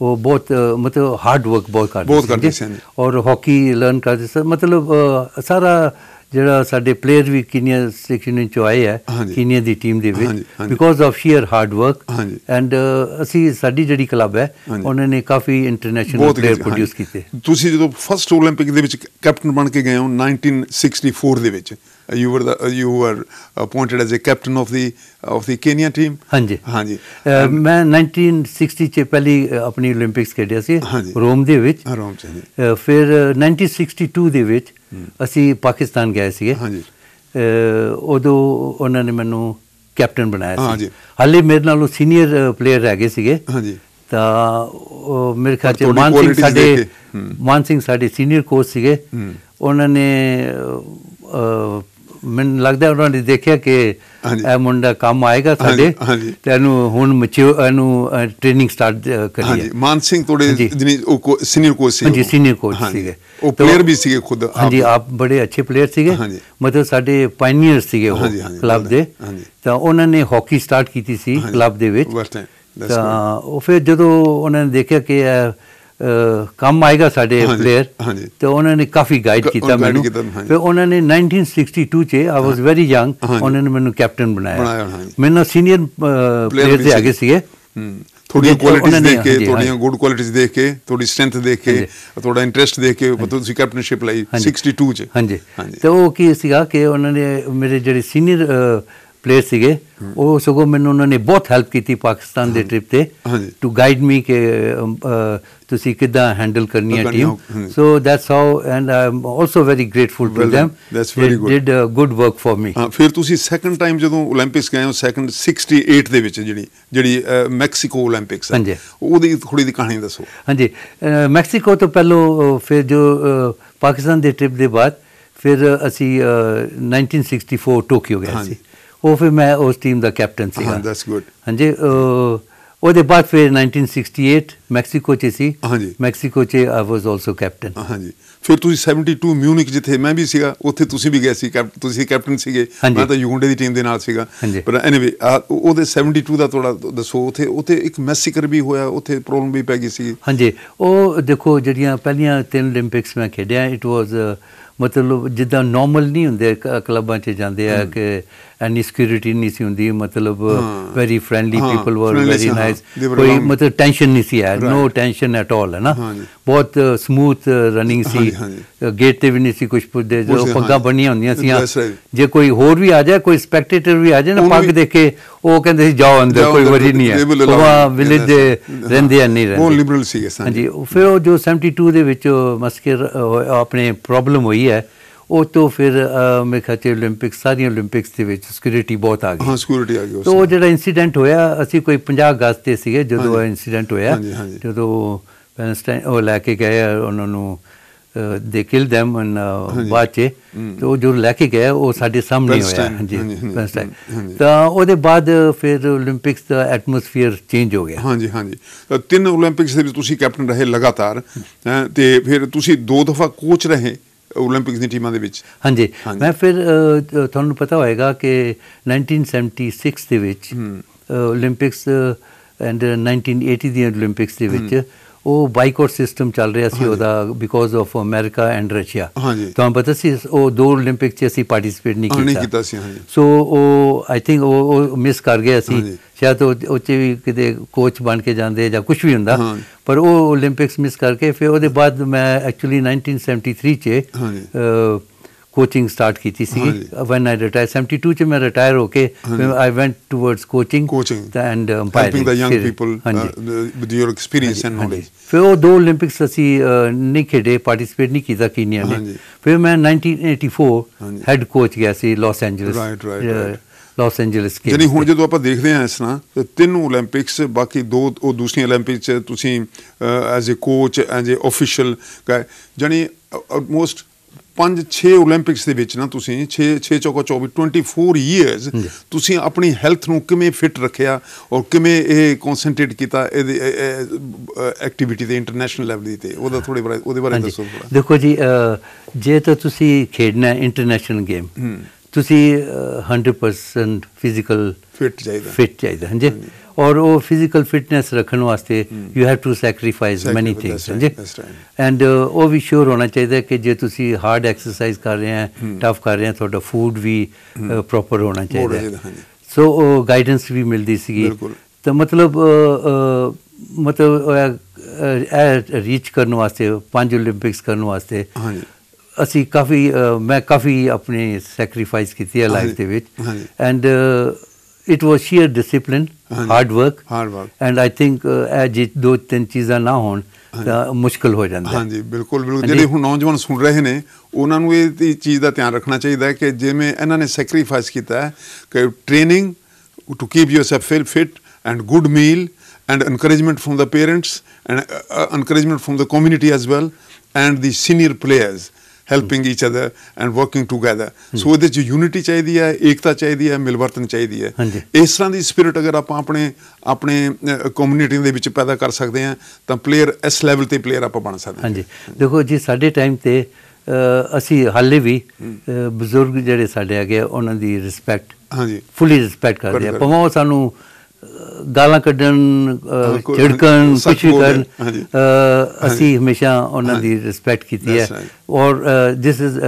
ਉਹ ਬਹੁਤ ਮਤਲਬ ਹਾਰਡ ਵਰਕ ਬਹੁਤ ਕਰਦੇ ਸੀ ਔਰ ਹਾਕੀ ਲਰਨ ਕਰਦੇ ਸੀ ਮਤਲਬ ਸਾਰਾ ਜਿਹੜਾ ਸਾਡੇ ਪਲੇਅਰ ਵੀ ਕਿੰਨੀਆਂ ਸੈਕਸ਼ਨ ਵਿੱਚ ਆਏ ਹੈ ਕਿੰਨੀਆਂ ਦੀ ਟੀਮ ਦੇ ਵਿੱਚ because of sheer hard work and ਅਸੀਂ ਸਾਡੀ ਜਿਹੜੀ ਕਲੱਬ ਹੈ ਉਹਨਾਂ ਨੇ ਕਾਫੀ ਇੰਟਰਨੈਸ਼ਨਲ ਪਲੇਅਰ ਪ੍ਰੋਡਿਊਸ ਕੀਤੇ ਤੁਸੀਂ ਜਦੋਂ ਫਰਸਟ 올림픽 ਦੇ ਵਿੱਚ ਕੈਪਟਨ ਬਣ ਕੇ ਗਏ ਹੋ 1964 ਦੇ ਵਿੱਚ Uh, you were the uh, you were appointed as a captain of the uh, of the Kenya team ਹਾਂਜੀ ਹਾਂਜੀ ਮੈਂ 1960 ਚ ਪਹਿਲੀ ਆਪਣੀ 올림픽ਸ ਖੇਡਿਆ ਸੀ ਰੋਮ ਦੇ ਵਿੱਚ ਰੋਮ ਚ ਜੀ ਫਿਰ 1962 ਦੇ ਵਿੱਚ ਅਸੀਂ ਪਾਕਿਸਤਾਨ ਗਏ ਸੀਗੇ ਹਾਂਜੀ ਉਦੋਂ ਉਹਨਾਂ ਨੇ ਮੈਨੂੰ ਕੈਪਟਨ ਬਣਾਇਆ ਸੀ ਹਾਲੇ ਮੇਰੇ ਨਾਲੋਂ ਸੀਨੀਅਰ ਪਲੇਅਰ ਰਹਿ ਗਏ ਸੀਗੇ ਹਾਂਜੀ ਤਾਂ ਮੇਰੇ ਖਿਆਲ ਚ ਮਾਨ ਸਿੰਘ ਸਾਡੇ ਮਾਨ ਸਿੰਘ ਸਾਡੇ ਸੀਨੀਅਰ ਕੋਚ ਸੀਗੇ ਉਹਨਾਂ ਨੇ ਮੈਨੂੰ ਲੱਗਦਾ ਉਹਨਾਂ ਨੇ ਦੇਖਿਆ ਕਿ ਇਹ ਮੁੰਡਾ ਕੰਮ ਆਏਗਾ ਸਾਡੇ ਤੇ ਇਹਨੂੰ ਹੁਣ ਮਚਿਓ ਇਹਨੂੰ ਟ੍ਰੇਨਿੰਗ ਸਟਾਰਟ ਕਰੀਏ ਹਾਂਜੀ ਮਾਨ ਸਿੰਘ ਥੋੜੇ ਜਿਹਨੇ ਉਹ ਸੀਨੀਅਰ ਕੋਚ ਸੀ ਹਾਂਜੀ ਸੀਨੀਅਰ ਕੋਚ ਸੀਗੇ ਉਹ ਪਲੇਅਰ ਵੀ ਸੀਗੇ ਖੁਦ ਹਾਂਜੀ ਆਪ ਬੜੇ ਅੱਛੇ ਪਲੇਅਰ ਸੀਗੇ ਮਤਲਬ ਸਾਡੇ ਪਾਇਨੀਅਰ ਸੀਗੇ ਉਹ ਕਲੱਬ ਦੇ ਤਾਂ ਉਹਨਾਂ ਨੇ ਹਾਕੀ ਸਟਾਰਟ ਕੀਤੀ ਸੀ ਕਲੱਬ ਦੇ ਵਿੱਚ ਤਾਂ ਉਹ ਫਿਰ ਜਦੋਂ ਉਹਨਾਂ ਨੇ ਦੇਖਿਆ ਕਿ ਕੰਮ ਆਏਗਾ ਸਾਡੇ ਪਲੇਅਰ ਤੇ ਉਹਨਾਂ ਨੇ ਕਾਫੀ ਗਾਈਡ ਕੀਤਾ ਮੈਨੂੰ ਫਿਰ ਉਹਨਾਂ ਨੇ 1962 ਚ ਆਈ ਵਾਸ ਵੈਰੀ ਯੰਗ ਉਹਨਾਂ ਨੇ ਮੈਨੂੰ ਕੈਪਟਨ ਬਣਾਇਆ ਮੈਨੂੰ ਸੀਨੀਅਰ ਪਲੇਅਰ ਦੇ ਅੱਗੇ ਸੀਗੇ ਥੋੜੀਆਂ ਕੁਆਲਿਟੀਜ਼ ਦੇਖ ਕੇ ਥੋੜੀਆਂ ਗੁੱਡ ਕੁਆਲਿਟੀਜ਼ ਦੇਖ ਕੇ ਥੋੜੀ ਸਟਰੈਂਥ ਦੇਖ ਕੇ ਥੋੜਾ ਇੰਟਰਸਟ ਦੇਖ ਕੇ ਤੁਸੀਂ ਕੈਪਟਨਸ਼ਿਪ ਲਈ 62 ਚ ਹਾਂਜੀ ਤੇ ਉਹ ਕੀ ਸੀਗਾ ਕਿ ਉਹਨਾਂ ਨੇ ਮੇਰੇ ਜਿਹੜੇ ਸੀਨੀਅਰ ਪਲੇਸ ਸੀਗੇ ਉਹ ਸਗੋਂ ਮੈਨੂੰ ਉਹਨਾਂ ਨੇ ਬਹੁਤ ਹੈਲਪ ਕੀਤੀ ਪਾਕਿਸਤਾਨ ਦੇ ਟ੍ਰਿਪ ਤੇ ਟੂ ਗਾਈਡ ਮੀ ਕਿ ਤੁਸੀਂ ਕਿਦਾਂ ਹੈਂਡਲ ਕਰਨੀ ਹੈ team so that's how and I'm also very grateful to them that's very good did good work for me ਹਾਂ ਫਿਰ ਤੁਸੀਂ ਸੈਕੰਡ ਟਾਈਮ ਜਦੋਂ 올림픽ਸ ਗਏ ਹੋ ਸੈਕੰਡ 68 ਦੇ ਵਿੱਚ ਜਿਹੜੀ ਜਿਹੜੀ ਮੈਕਸੀਕੋ 올림픽ਸ ਹੈ ਉਹਦੀ ਥੋੜੀ ਦੀ ਕਹਾਣੀ ਦੱਸੋ ਹਾਂਜੀ ਮੈਕਸੀਕੋ ਤੋਂ ਪਹਿਲਾਂ ਫਿਰ ਜੋ ਪਾਕਿਸਤਾਨ ਦੇ ਟ੍ਰਿਪ ਦੇ ਬਾਅਦ ਫਿਰ ਅਸੀਂ 1964 ਟੋਕੀਓ ਗਏ ਸੀ ਉਹ ਫਿਰ ਮੈਂ ਉਸ ਟੀਮ ਦਾ ਕੈਪਟਨ ਸੀਗਾ ਹਾਂ ਦੈਟਸ ਗੁੱਡ ਹਾਂਜੀ ਉਹਦੇ ਬਾਅਦ ਫਿਰ 1968 ਮੈਕਸੀਕੋ ਚ ਸੀ ਹਾਂਜੀ ਮੈਕਸੀਕੋ ਚ ਆਈ ਵਾਸ ਆਲਸੋ ਕੈਪਟਨ ਹਾਂਜੀ ਫਿਰ ਤੁਸੀਂ 72 ਮਿਊਨਿਕ ਜਿੱਥੇ ਮੈਂ ਵੀ ਸੀਗਾ ਉੱਥੇ ਤੁਸੀਂ ਵੀ ਗਏ ਸੀ ਤੁਸੀਂ ਕੈਪਟਨ ਸੀਗੇ ਮੈਂ ਤਾਂ ਯੂਗੰਡੇ ਦੀ ਟੀਮ ਦੇ ਨਾਲ ਸੀਗਾ ਪਰ ਐਨੀਵੇ ਉਹਦੇ 72 ਦਾ ਥੋੜਾ ਦੱਸੋ ਉੱਥੇ ਉੱਥੇ ਇੱਕ ਮੈਸੇਕਰ ਵੀ ਹੋਇਆ ਉੱਥੇ ਪ੍ਰੋਬਲਮ ਵੀ ਪੈ ਗਈ ਸੀ ਹਾਂਜੀ ਉਹ ਦੇਖੋ ਜਿਹੜੀਆਂ ਪਹਿਲੀਆਂ ਤਿੰਨ 올림픽ਸ ਮੈਂ ਖੇਡਿਆ ਇਟ ਵਾਸ ਮਤਲਬ ਜਿੱਦਾਂ ਨਾਰਮਲ ਨਹੀਂ ਹੁੰਦੇ ਕਲੱਬਾਂ 'ਚ ਜਾਂਦੇ ਆ ਕਿ ਐਨੀ ਸਿਕਿਉਰਿਟੀ ਨਹੀਂ ਸੀ ਹੁੰਦੀ ਮਤਲਬ very friendly people were very nice ਕੋਈ ਮਤਲਬ ਟੈਨਸ਼ਨ ਨਹੀਂ ਸੀ ਹੈ ਨੋ ਟੈਨਸ਼ਨ ਐਟ ਆਲ ਹੈ ਨਾ ਬਹੁਤ ਸਮੂਥ ਰਨਿੰਗ ਸੀ ਗੇਟ ਤੇ ਵੀ ਨਹੀਂ ਸੀ ਕੁਝ ਪੁੱਛਦੇ ਜੋ ਪੱਗਾਂ ਬੰਨੀਆਂ ਹੁੰਦੀਆਂ ਸੀ ਜੇ ਕੋਈ ਹੋਰ ਵੀ ਆ ਜਾਏ ਕੋਈ ਸਪੈਕਟੇਟਰ ਵੀ ਆ ਜਾਏ ਨਾ ਪੱਗ ਦੇਖ ਕੇ ਉਹ ਕਹਿੰਦੇ ਸੀ ਜਾਓ ਅੰਦਰ ਕੋਈ ਵਰੀ ਨਹੀਂ ਹੈ ਉਹ ਵਿਲੇਜ ਦੇ ਰਹਿੰਦੇ ਨਹੀਂ ਰਹਿੰਦੇ ਉਹ ਲਿਬਰਲ ਸੀ ਹਾਂਜੀ ਫਿਰ ਉਹ ਜੋ 72 ਦੇ ਵਿੱਚ ਮਸਕਰ ਆਪਣੇ ਪ੍ਰੋਬਲਮ ਹੋਈ ਹੈ ਉਹ ਤੋਂ ਫਿਰ ਮੇਰੇ ਖਿਆਲ 올림픽 ਸਾਰੀਆਂ 올림픽ਸ ਦੇ ਵਿੱਚ ਸਿਕਿਉਰਿਟੀ ਬਹੁਤ ਆ ਗਈ ਹਾਂ ਸਿਕਿਉਰਿਟੀ ਆ ਗਈ ਉਸ ਤੋਂ ਉਹ ਜਿਹੜਾ ਇਨਸੀਡੈਂਟ ਹੋਇਆ ਅਸੀਂ ਕੋਈ 50 ਅਗਸਤ ਤੇ ਸੀਗੇ ਜਦੋਂ ਇਹ ਇਨਸੀਡੈਂਟ ਹੋਇਆ ਜਦੋਂ ਪੈਨਸਟਾਈਨ ਉਹ ਲੈ ਕੇ ਗਏ ਉਹਨਾਂ ਨੂੰ ਦੇ ਕਿਲ them ਅਨ ਬਾਚੇ ਤੋ ਜੋ ਲੈ ਕੇ ਗਏ ਉਹ ਸਾਡੇ ਸਾਹਮਣੇ ਹੋਇਆ ਹਾਂਜੀ ਪੈਲਸਟਾਈਨ ਤਾਂ ਉਹਦੇ ਬਾਅਦ ਫਿਰ 올림픽ਸ ਦਾ ਐਟਮੋਸਫੀਅਰ ਚੇਂਜ ਹੋ ਗਿਆ ਹਾਂਜੀ ਹਾਂਜੀ ਤਿੰਨ 올림픽ਸ ਦੇ ਵਿੱਚ ਤੁਸੀਂ ਕੈਪਟਨ ਰਹੇ ਲਗਾਤਾਰ ਤੇ ਫਿਰ ਤੁਸੀਂ ਦੋ ਦਫਾ ਕੋਚ ਰਹੇ ਓਲੰਪਿਕਸ ਦੀ ਟੀਮਾਂ ਦੇ ਵਿੱਚ ਹਾਂਜੀ ਮੈਂ ਫਿਰ ਤੁਹਾਨੂੰ ਪਤਾ ਹੋਏਗਾ ਕਿ 1976 ਦੇ ਵਿੱਚ 올림픽ਸ ਐਂਡ 1980 ਦੀ 올림픽ਸ ਦੇ ਵਿੱਚ ਉਹ ਬਾਈਕਾਟ ਸਿਸਟਮ ਚੱਲ ਰਿਹਾ ਸੀ ਉਹਦਾ because of America and Russia ਤੁਹਾਨੂੰ ਪਤਾ ਸੀ ਉਹ ਦੋ 올림픽 'ਚ ਅਸੀਂ ਪਾਰਟਿਸਿਪੇਟ ਨਹੀਂ ਕੀਤਾ ਸੋ ਉਹ ਆਈ ਥਿੰਕ ਉਹ ਮਿਸ ਕਰ ਗਏ ਅਸੀਂ ਸ਼ਾਇਦ ਉਹ ਉੱਚੇ ਵੀ ਕਿਤੇ ਕੋਚ ਬਣ ਕੇ ਜਾਂਦੇ ਜਾਂ ਕੁਝ ਵੀ ਹੁੰਦਾ ਪਰ ਉਹ 올림픽ਸ ਮਿਸ ਕਰਕੇ ਫਿਰ ਉਹਦੇ ਬਾਅਦ ਮੈਂ ਐਕਚੁਅਲੀ 1973 ਚ ਕੋਚਿੰਗ ਸਟਾਰਟ ਕੀਤੀ ਸੀ ਵੈਨ ਆਈ ਰਿਟਾਇਰ 72 ਚ ਮੈਂ ਰਿਟਾਇਰ ਹੋ ਕੇ I went towards coaching coaching and umpiring ਦਾ young people with your experience and knowledge ਫਿਰ ਉਹ ਦੋ 올림픽ਸ ਅਸੀਂ ਨਹੀਂ ਖੇਡੇ ਪਾਰਟਿਸਿਪੇਟ ਨਹੀਂ ਕੀਤਾ ਕੀਨੀਆ ਨੇ ਫਿਰ ਮੈਂ 1984 ਹੈਡ ਕੋਚ ਗਿਆ ਸੀ Los Angeles right right Los Angeles ਕੀ ਜਿਹੜੀ ਹੁਣ ਜਦੋਂ ਆਪਾਂ ਦੇਖਦੇ ਹਾਂ ਇਸ ਨਾਲ ਤਿੰਨ 올림픽ਸ ਬਾਕੀ ਦੋ ਉਹ ਦੂਸਰੀ 올림픽ਸ ਤੁਸੀਂ as a coach as a official ਜਾਨੀ ਆਲਮੋਸਟ 5-6 올림픽ਸ ਦੇ ਵਿੱਚ ਨਾ ਤੁਸੀਂ 6 6 ਚੋਕਾ 24 24 ਇਅਰਸ ਤੁਸੀਂ ਆਪਣੀ ਹੈਲਥ ਨੂੰ ਕਿਵੇਂ ਫਿਟ ਰੱਖਿਆ ਔਰ ਕਿਵੇਂ ਇਹ ਕਨਸੈਂਟਰੇਟ ਕੀਤਾ ਇਹਦੀ ਐਕਟੀਵਿਟੀ ਦੇ ਇੰਟਰਨੈਸ਼ਨਲ ਲੈਵਲ ਦੀ ਤੇ ਉਹਦਾ ਥੋੜੇ ਬਾਰੇ ਉਹਦੇ ਬਾਰੇ ਦੱਸੋ ਥੋੜਾ ਦੇਖੋ ਜੀ ਜੇ ਤਾਂ ਤੁਸੀਂ ਖੇਡਣਾ ਇੰਟਰਨੈਸ਼ਨਲ ਗੇਮ ਤੁਸੀਂ 100% ਫਿਜ਼ੀਕਲ ਫਿਟ ਚਾਹੀਦਾ ਫਿਟ ਚਾਹੀਦਾ ਹਾਂਜੀ ਔਰ ਉਹ ਫਿਜ਼ੀਕਲ ਫਿਟਨੈਸ ਰੱਖਣ ਵਾਸਤੇ you have to sacrifice money things ਹਾਂਜੀ ਐਂਡ uh, ਉਹ ਵੀ ਸ਼ੋਰ ਹੋਣਾ ਚਾਹੀਦਾ ਕਿ ਜੇ ਤੁਸੀਂ ਹਾਰਡ ਐਕਸਰਸਾਈਜ਼ ਕਰ ਰਹੇ ਹੋ ਟਫ ਕਰ ਰਹੇ ਹੋ ਤੁਹਾਡਾ ਫੂਡ ਵੀ ਪ੍ਰੋਪਰ ਹੋਣਾ ਚਾਹੀਦਾ ਸੋ ਉਹ ਗਾਈਡੈਂਸ ਵੀ ਮਿਲਦੀ ਸੀਗੀ ਤਾਂ ਮਤਲਬ ਮਤਲਬ ਰੀਚ ਕਰਨ ਵਾਸਤੇ ਪੰਜ 올림픽ਸ ਕਰਨ ਵਾਸਤੇ ਹਾਂਜੀ ਅਸੀਂ ਕਾਫੀ ਮੈਂ ਕਾਫੀ ਆਪਣੀ ਸੈਕਰੀਫਾਈਸ ਕੀਤੀ ਹੈ ਲਾਈਫ ਦੇ ਵਿੱਚ and it was sheer discipline hard work hard work and I think ਇਹ ਜੇ ਦੋ ਤਿੰਨ ਚੀਜ਼ਾਂ ਨਾ ਹੋਣ ਤਾਂ ਮੁਸ਼ਕਲ ਹੋ ਜਾਂਦਾ ਹਾਂਜੀ ਬਿਲਕੁਲ ਬਿਲਕੁਲ ਜਿਹੜੇ ਹੁਣ ਨੌਜਵਾਨ ਸੁਣ ਰਹੇ ਨੇ ਉਹਨਾਂ ਨੂੰ ਇਹ ਚੀਜ਼ ਦਾ ਧਿਆਨ ਰੱਖਣਾ ਚਾਹੀਦਾ ਹੈ ਕਿ ਜਿਵੇਂ ਇਹਨਾਂ ਨੇ ਸੈਕਰੀਫਾਈਸ ਕੀਤਾ ਹੈ ਕਿ training to keep yourself fit and good meal and encouragement from the parents and encouragement from the community as well and the senior players helping each other and working together so ਉਹਦੇ ਚ unity ਚਾਹੀਦੀ ਹੈ ਏਕਤਾ ਚਾਹੀਦੀ ਹੈ ਮਿਲਵਰਤਨ ਚਾਹੀਦੀ ਹੈ ਇਸ ਤਰ੍ਹਾਂ ਦੀ ਸਪਿਰਿਟ ਅਗਰ ਆਪਾਂ ਆਪਣੇ ਆਪਣੇ ਕਮਿਊਨਿਟੀ ਦੇ ਵਿੱਚ ਪੈਦਾ ਕਰ ਸਕਦੇ ਆ ਤਾਂ ਪਲੇਅਰ ਇਸ ਲੈਵਲ ਤੇ ਪਲੇਅਰ ਆਪਾਂ ਬਣ ਸਕਦੇ ਹਾਂ ਹਾਂਜੀ ਦੇਖੋ ਜੀ ਸਾਡੇ ਟਾਈਮ ਤੇ ਅਸੀਂ ਹਾਲੇ ਵੀ ਬਜ਼ੁਰਗ ਜਿਹੜੇ ਸਾਡੇ ਆ ਗਏ ਉਹਨਾਂ ਦੀ ਰਿਸਪੈਕਟ ਹਾਂਜੀ ਫੁੱਲੀ ਰਿਸਪੈਕਟ ਕਰਦੇ ਆ ਪਰ ਉਹ ਸਾਨੂੰ ਗਾਲਾਂ ਕੱਢਣ ਝਿੜਕਣ ਕੁਝ ਵੀ ਕਰਨ ਅਸੀਂ ਹਮੇਸ਼ਾ ਉਹਨਾਂ ਦੀ ਰਿਸਪੈਕਟ ਕੀਤੀ ਹੈ ਔਰ ਥਿਸ ਇਜ਼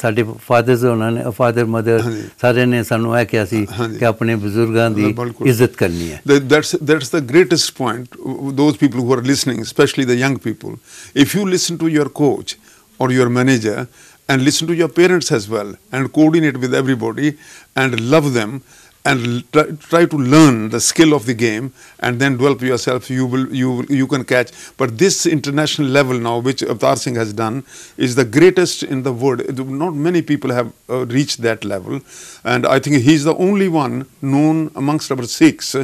ਸਾਡੇ ਫਾਦਰਸ ਉਹਨਾਂ ਨੇ ਫਾਦਰ ਮਦਰ ਸਾਰੇ ਨੇ ਸਾਨੂੰ ਇਹ ਕਿਹਾ ਸੀ ਕਿ ਆਪਣੇ ਬਜ਼ੁਰਗਾਂ ਦੀ ਇੱਜ਼ਤ ਕਰਨੀ ਹੈ that's that's the greatest point those people who are listening specially the young people if you listen to your coach or your manager and listen to your parents as well and coordinate with everybody and love them and try to learn the skill of the game and then develop yourself you will you you can catch but this international level now which avtar singh has done is the greatest in the world not many people have uh, reached that level and i think he's the only one known amongst our six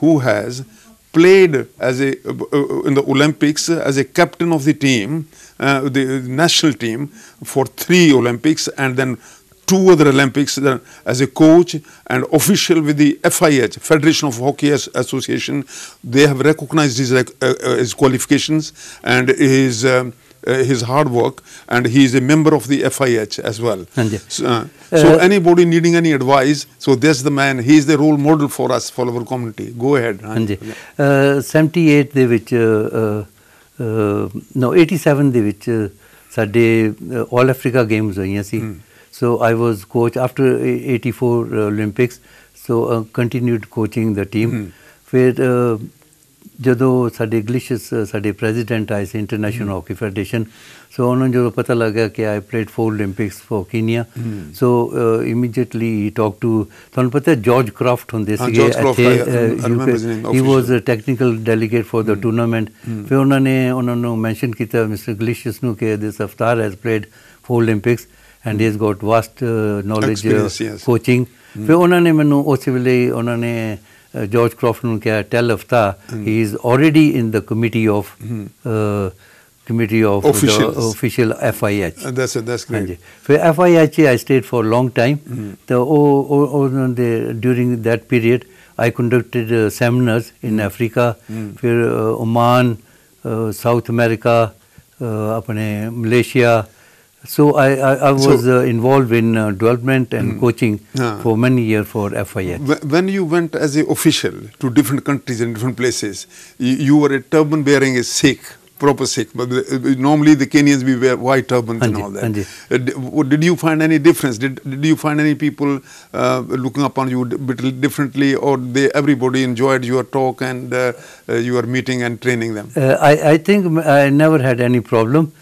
who has played as a uh, uh, uh, in the olympics as a captain of the team uh, the uh, national team for three olympics and then two other Olympics as a coach and official with the FIH, Federation of Hockey Association. They have recognized his, uh, uh, his qualifications and his. Um, uh, his hard work and he is a member of the FIH as well. Yeah. Uh, so, uh, so anybody needing any advice, so that's the man, he is the role model for us, for our community. Go ahead. ਹਾਂਜੀ uh, 78 ਦੇ which no, 87 ਦੇ ਵਿੱਚ all Africa games games ਹੋਈਆਂ see. So I was coach after 84 uh, Olympics. So uh, continued coaching the team. ਫਿਰ ਜਦੋਂ ਸਾਡੇ English ਸਾਡੇ president ਆਏ ਸੀ ਇੰਟਰਨੈਸ਼ਨਲ ਹਾਕੀ ਫੈਡਰੇਸ਼ਨ ਸੋ ਉਹਨਾਂ ਨੂੰ ਜਦੋਂ ਪਤਾ ਲੱਗਾ ਕਿ ਆਈ ਪਲੇਡ ਫੋਰ 올림픽ਸ ਫॉर ਕੀਨੀਆ ਸੋ ਇਮੀਡੀਏਟਲੀ ਹੀ ਟਾਕ ਟੂ ਤੁਹਾਨੂੰ ਪਤਾ ਜਾਰਜ ਕ੍ਰਾਫਟ ਹੁੰਦੇ ਸੀਗੇ ਇੱਥੇ ਹੀ was a technical delegate for the tournament ਫਿਰ ਉਹਨਾਂ ਨੇ ਉਹਨਾਂ ਨੂੰ ਮੈਂਸ਼ਨ ਕੀਤਾ ਮਿਸਟਰ ਗਲਿਸ਼ਸ ਨੂੰ ਕਿ this Avtar has played four 올림픽ਸ and he has got vast knowledge of ਫਿਰ ਉਹਨਾਂ ਨੇ ਮੈਨੂੰ ਉਸੇ ਵੇਲੇ ਉਹਨਾਂ ਨੇ ਜਾਰਜ ਕ੍ਰਾਫਟ ਨੂੰ ਕਿਹਾ ਟੈਲ ਅਫਤਾ he is already in the committee of committee of hmm. uh, Officials. the official FIH. Uh, that's it, that's great. For FIH, I stayed for a long time. Mm. The, oh, during that period, I conducted uh, seminars in mm. Africa, mm. for uh, Oman, uh, South America, uh, Malaysia, so I, I, I was so, uh, involved in uh, development and mm, coaching uh, for many years for FIH. When you went as an official to different countries and different places, you, you were a turban wearing a Sikh proper Sikh, but normally the Kenyans we wear white turbans and all that. did you find any difference? Did, did you find any people uh, looking upon you differently, or they everybody enjoyed your talk and uh, your meeting and training them? Uh, I, I think I never had any problem.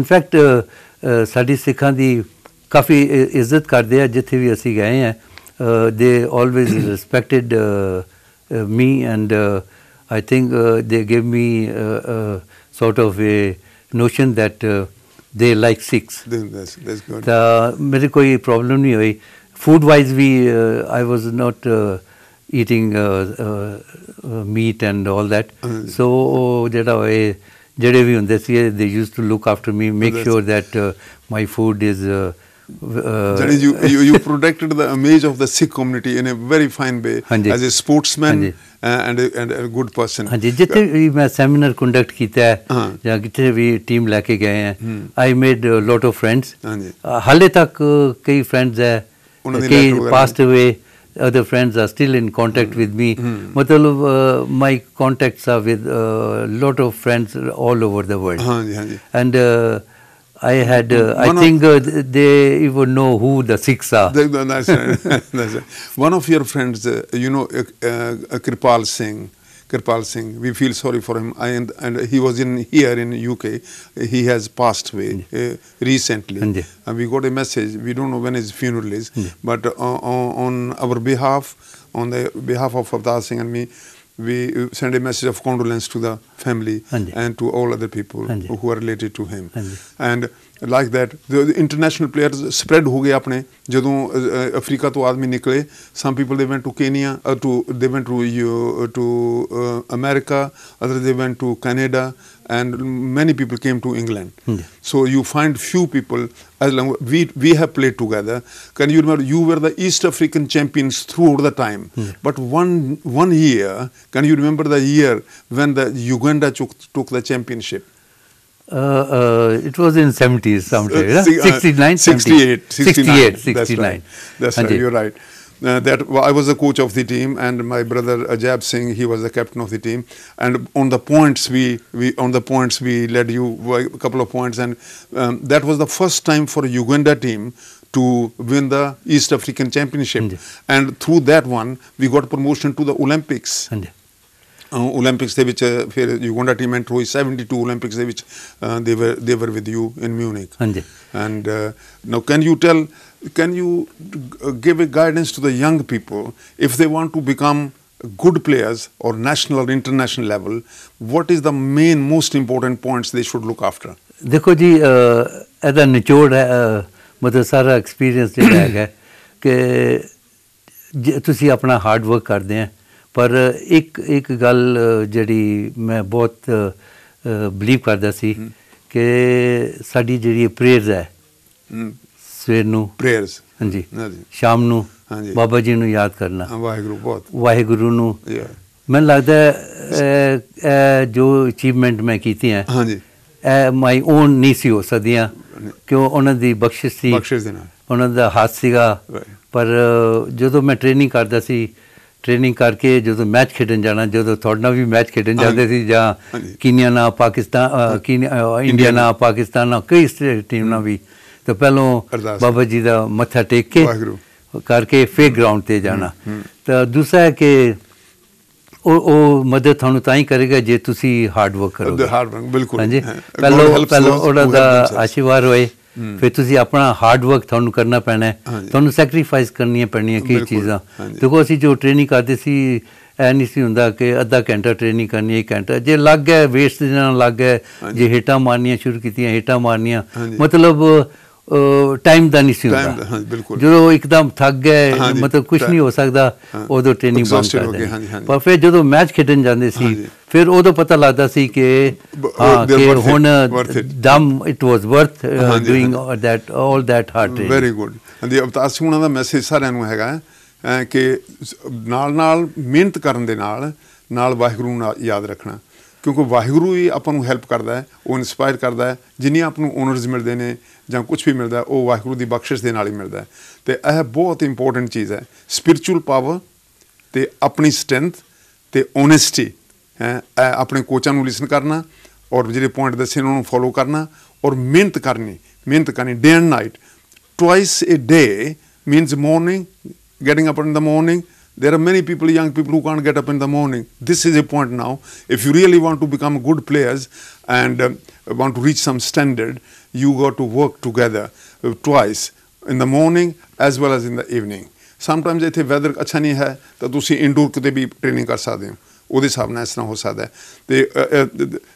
in fact, ਸਾਡੀ ਸਿੱਖਾਂ ਦੀ ਕਾਫੀ ਇੱਜ਼ਤ ਕਰਦੇ ਆ ਜਿੱਥੇ ਵੀ ਅਸੀਂ ਗਏ ਆ ਦੇ uh, me and. Uh, I think uh, they gave me uh, a sort of a notion that uh, they like six. That's, that's good. तो मेरे कोई प्रॉब्लम नहीं हुई food eating uh, uh, meat and all that. Mm. So jada jade bhi hunde they used to look after me, make oh, sure that uh, my food is uh, that is, you, you, you protected the image of the Sikh community in a very fine way as a sportsman and a, and a good person. I जी uh, जितने भी मैं seminar conduct किया है या जितने भी team लेके गए हैं I made lot of friends हाले तक uh, कई friends other friends are still in contact with me. Mm. Matlab, uh, my contacts are with a uh, lot of friends all over the world. Haan ji, haan ji. And uh, I had, uh, I think uh, they even know who the Sikhs are. that's right. that's right. One of your friends, uh, you know, uh, uh, Kripal Singh, Kripal Singh, we feel sorry for him. I, and, and, he was in here in UK. He has passed away uh, recently. And we got a message. We don't know when his funeral is, but on, on, our behalf, on the behalf of Avdar Singh and me, we send a message of condolence to the family and to all other people who are related to him. And like that, the, international players spread ho gaye apne jadon africa to aadmi nikle some people they went to Kenya uh, to they went to uh, to uh, America, other they went to Canada, and many people came to England. Mm. So you find few people as long we we have played together. Can you remember? You were the East African champions throughout the time. Mm. But one one year, can you remember the year when the Uganda took, took the championship? Uh, uh, it was in 70s uh, sometime, uh, 69, 68, 68, 69. 68, 69. That's right, that's right you're right. Uh, that well, I was the coach of the team, and my brother Ajab Singh, he was the captain of the team. And on the points, we, we on the points we led you by a couple of points, and um, that was the first time for Uganda team to win the East African Championship. And, and through that one, we got promotion to the Olympics. Olympics ਦੇ ਵਿੱਚ ਫਿਰ ਯੂਗੋਂਡਾ team enter ਹੋਈ 72 Olympics ਦੇ ਵਿੱਚ ਦੇ were they were with you in Munich ਹਾਂਜੀ and now can you tell can you give a guidance to the young people if they want to become good players or national or international level what is the main most important points they should look after ਦੇਖੋ ਜੀ ਇਹਦਾ ਨਿਚੋੜ ਹੈ ਮਤਲਬ ਸਾਰਾ experience ਜਿਹੜਾ ਹੈਗਾ ਕਿ ਜੇ ਤੁਸੀਂ ਆਪਣਾ ਹਾਰਡ ਵਰਕ ਕਰਦੇ ਆ ਪਰ ਇੱਕ ਇੱਕ ਗੱਲ ਜਿਹੜੀ ਮੈਂ ਬਹੁਤ ਬਲੀਵ ਕਰਦਾ ਸੀ ਕਿ ਸਾਡੀ ਜਿਹੜੀ ਪ੍ਰੇਅਰਸ ਹੈ ਸਵੇਰ ਨੂੰ ਪ੍ਰੇਅਰਸ ਹਾਂਜੀ ਸ਼ਾਮ ਨੂੰ ਹਾਂਜੀ ਬਾਬਾ ਜੀ ਨੂੰ ਯਾਦ ਕਰਨਾ ਵਾਹਿਗੁਰੂ ਬਹੁਤ ਵਾਹਿਗੁਰੂ ਨੂੰ ਮੈਨੂੰ ਲੱਗਦਾ ਹੈ ਜੋ ਅਚੀਵਮੈਂਟ ਮੈਂ ਕੀਤੀ ਹੈ ਹਾਂਜੀ ਇਹ ਮਾਈ ਓਨ ਨਹੀਂ ਸੀ ਹੋ ਸਦੀਆਂ ਕਿਉਂ ਉਹਨਾਂ ਦੀ ਬਖਸ਼ਿਸ਼ ਸੀ ਬਖਸ਼ਿਸ਼ ਦੇ ਨਾਲ ਉਹਨਾਂ ਦਾ ਹੱਥ ਸੀਗਾ ਪਰ ਜਦੋਂ ਮੈਂ ਟ੍ਰੇਨਿੰਗ ਕਰਦਾ ਸੀ ਟ੍ਰੇਨਿੰਗ ਕਰਕੇ ਜਦੋਂ ਮੈਚ ਖੇਡਣ ਜਾਣਾ ਜਦੋਂ ਤੁਹਾਡੇ ਨਾਲ ਵੀ ਮੈਚ ਖੇਡਣ ਜਾਂਦੇ ਸੀ ਜਾਂ ਕੀਨੀਆ ਨਾਲ ਪਾਕਿਸਤਾਨ ਇੰਡੀਆ ਨਾਲ ਪਾਕਿਸਤਾਨ ਨਾਲ ਕਈ ਟੀਮ ਨਾਲ ਵੀ ਤਾਂ ਪਹਿਲੋਂ ਬਾਬਾ ਜੀ ਦਾ ਮੱਥਾ ਟੇਕ ਕੇ ਕਰਕੇ ਫੇਰ ਗਰਾਊਂਡ ਤੇ ਜਾਣਾ ਤਾਂ ਦੂਸਰਾ ਹੈ ਕਿ ਉਹ ਉਹ ਮਦਦ ਤੁਹਾਨੂੰ ਤਾਂ ਹੀ ਕਰੇਗਾ ਜੇ ਤੁਸੀਂ ਹਾਰਡ ਵਰਕ ਕਰੋਗੇ ਹਾਰਡ ਵਰਕ ਬਿਲਕੁਲ ਹਾਂਜੀ ਪਹਿਲਾਂ ਪਹਿਲਾਂ ਉਹਨਾਂ ਦਾ ਆਸ਼ੀਰਵਾਦ ਹੋਏ ਫਿਰ ਤੁਸੀਂ ਆਪਣਾ ਹਾਰਡ ਵਰਕ ਤੁਹਾਨੂੰ ਕਰਨਾ ਪੈਣਾ ਹੈ ਤੁਹਾਨੂੰ ਸੈਕਰੀਫਾਈਸ ਕਰਨੀਆਂ ਪੈਣੀਆਂ ਕਈ ਚੀਜ਼ਾਂ ਦੇਖੋ ਅਸੀਂ ਜੋ ਟ੍ਰੇਨਿੰਗ ਕਰਦੇ ਸੀ ਐ ਨਹੀਂ ਸੀ ਹੁੰਦਾ ਕਿ ਅੱਧਾ ਘੰਟਾ ਟ੍ਰੇਨਿੰਗ ਕਰਨੀ ਹੈ ਘੰਟਾ ਜੇ ਲੱਗ ਗਿਆ ਵੇਸਟ ਜਿਹਾ ਲੱਗ ਗਿਆ ਜੇ ਹੇਟਾ ਮਾਰਨੀਆਂ ਸ਼ੁਰੂ ਕੀਤੀਆਂ ਹੇਟਾ ਮਾਰਨੀਆਂ ਮਤਲਬ ਟਾਈਮ ਦਾ ਨਹੀਂ ਸੀ ਹੁੰਦਾ ਜਦੋਂ ਇੱਕਦਮ ਥੱਕ ਗਏ ਮਤਲਬ ਕੁਝ ਨਹੀਂ ਹੋ ਸਕਦਾ ਉਦੋਂ ਟ੍ਰੇਨਿੰਗ ਬੰਦ ਕਰ ਦਿੰਦੇ ਪਰ ਫਿਰ ਜਦੋਂ ਮੈਚ ਖੇਡਣ ਜਾਂਦੇ ਸੀ ਫਿਰ ਉਦੋਂ ਪਤਾ ਲੱਗਦਾ ਸੀ ਕਿ ਹਾਂ ਕਿ ਹੁਣ ਦਮ it was worth doing that 올 that hard training very good ਹਾਂਜੀ ਅਵਤਾਰ ਸਿੰਘ ਉਹਨਾਂ ਦਾ ਮੈਸੇਜ ਸਾਰਿਆਂ ਨੂੰ ਹੈਗਾ ਕਿ ਨਾਲ ਨਾਲ ਮਿਹਨਤ ਕਰਨ ਦੇ ਨਾਲ ਨਾਲ ਵਾਹਿਗੁਰੂ ਨੂੰ ਯਾਦ ਰੱਖਣਾ ਕਿਉਂਕਿ ਵਾਹਿਗੁਰੂ ਹੀ ਆਪਾਂ ਨੂੰ ਹੈਲਪ ਕਰਦਾ ਹੈ ਉਹ ਇਨਸਪਾਇਰ ਕਰਦਾ ਹੈ ਜਿੰਨੀ ਆਪ ਨੂੰ ਓਨਰਸ ਮਿਲਦੇ ਨੇ ਜਾਂ ਕੁਝ ਵੀ ਮਿਲਦਾ ਉਹ ਵਾਹਿਗੁਰੂ ਦੀ ਬਖਸ਼ਿਸ਼ ਦੇ ਨਾਲ ਹੀ ਮਿਲਦਾ ਤੇ ਇਹ ਬਹੁਤ ਇੰਪੋਰਟੈਂਟ ਚੀਜ਼ ਹੈ ਸਪਿਰਚੁਅਲ ਪਾਵਰ ਤੇ ਆਪਣੀ ਸਟਰੈਂਥ ਤੇ ਓਨੈਸਟੀ ਹੈ ਆਪਣੇ ਕੋਚਾਂ ਨੂੰ ਲਿਸਨ ਕਰਨਾ ਔਰ ਜਿਹੜੇ ਪੁਆਇੰਟ ਦੱਸੇ ਉਹਨਾਂ ਨੂੰ ਫੋਲੋ ਕਰਨਾ ਔਰ ਮਿਹਨਤ ਕਰਨੀ ਮਿਹਨਤ ਕਰਨੀ day and night twice a day means morning getting up in the morning There are many people, young people, who can't get up in the morning. This is a point now. If you really want to become good players and um, want to reach some standard, you got to work together uh, twice in the morning as well as in the evening. Sometimes if the weather is ਹੈ ਤਾਂ ਤੁਸੀਂ indoor do indoor training. ਉਹਦੇ ਹਿਸਾਬ ਨਾਲ ਇਸ ਤਰ੍ਹਾਂ ਹੋ ਸਕਦਾ ਤੇ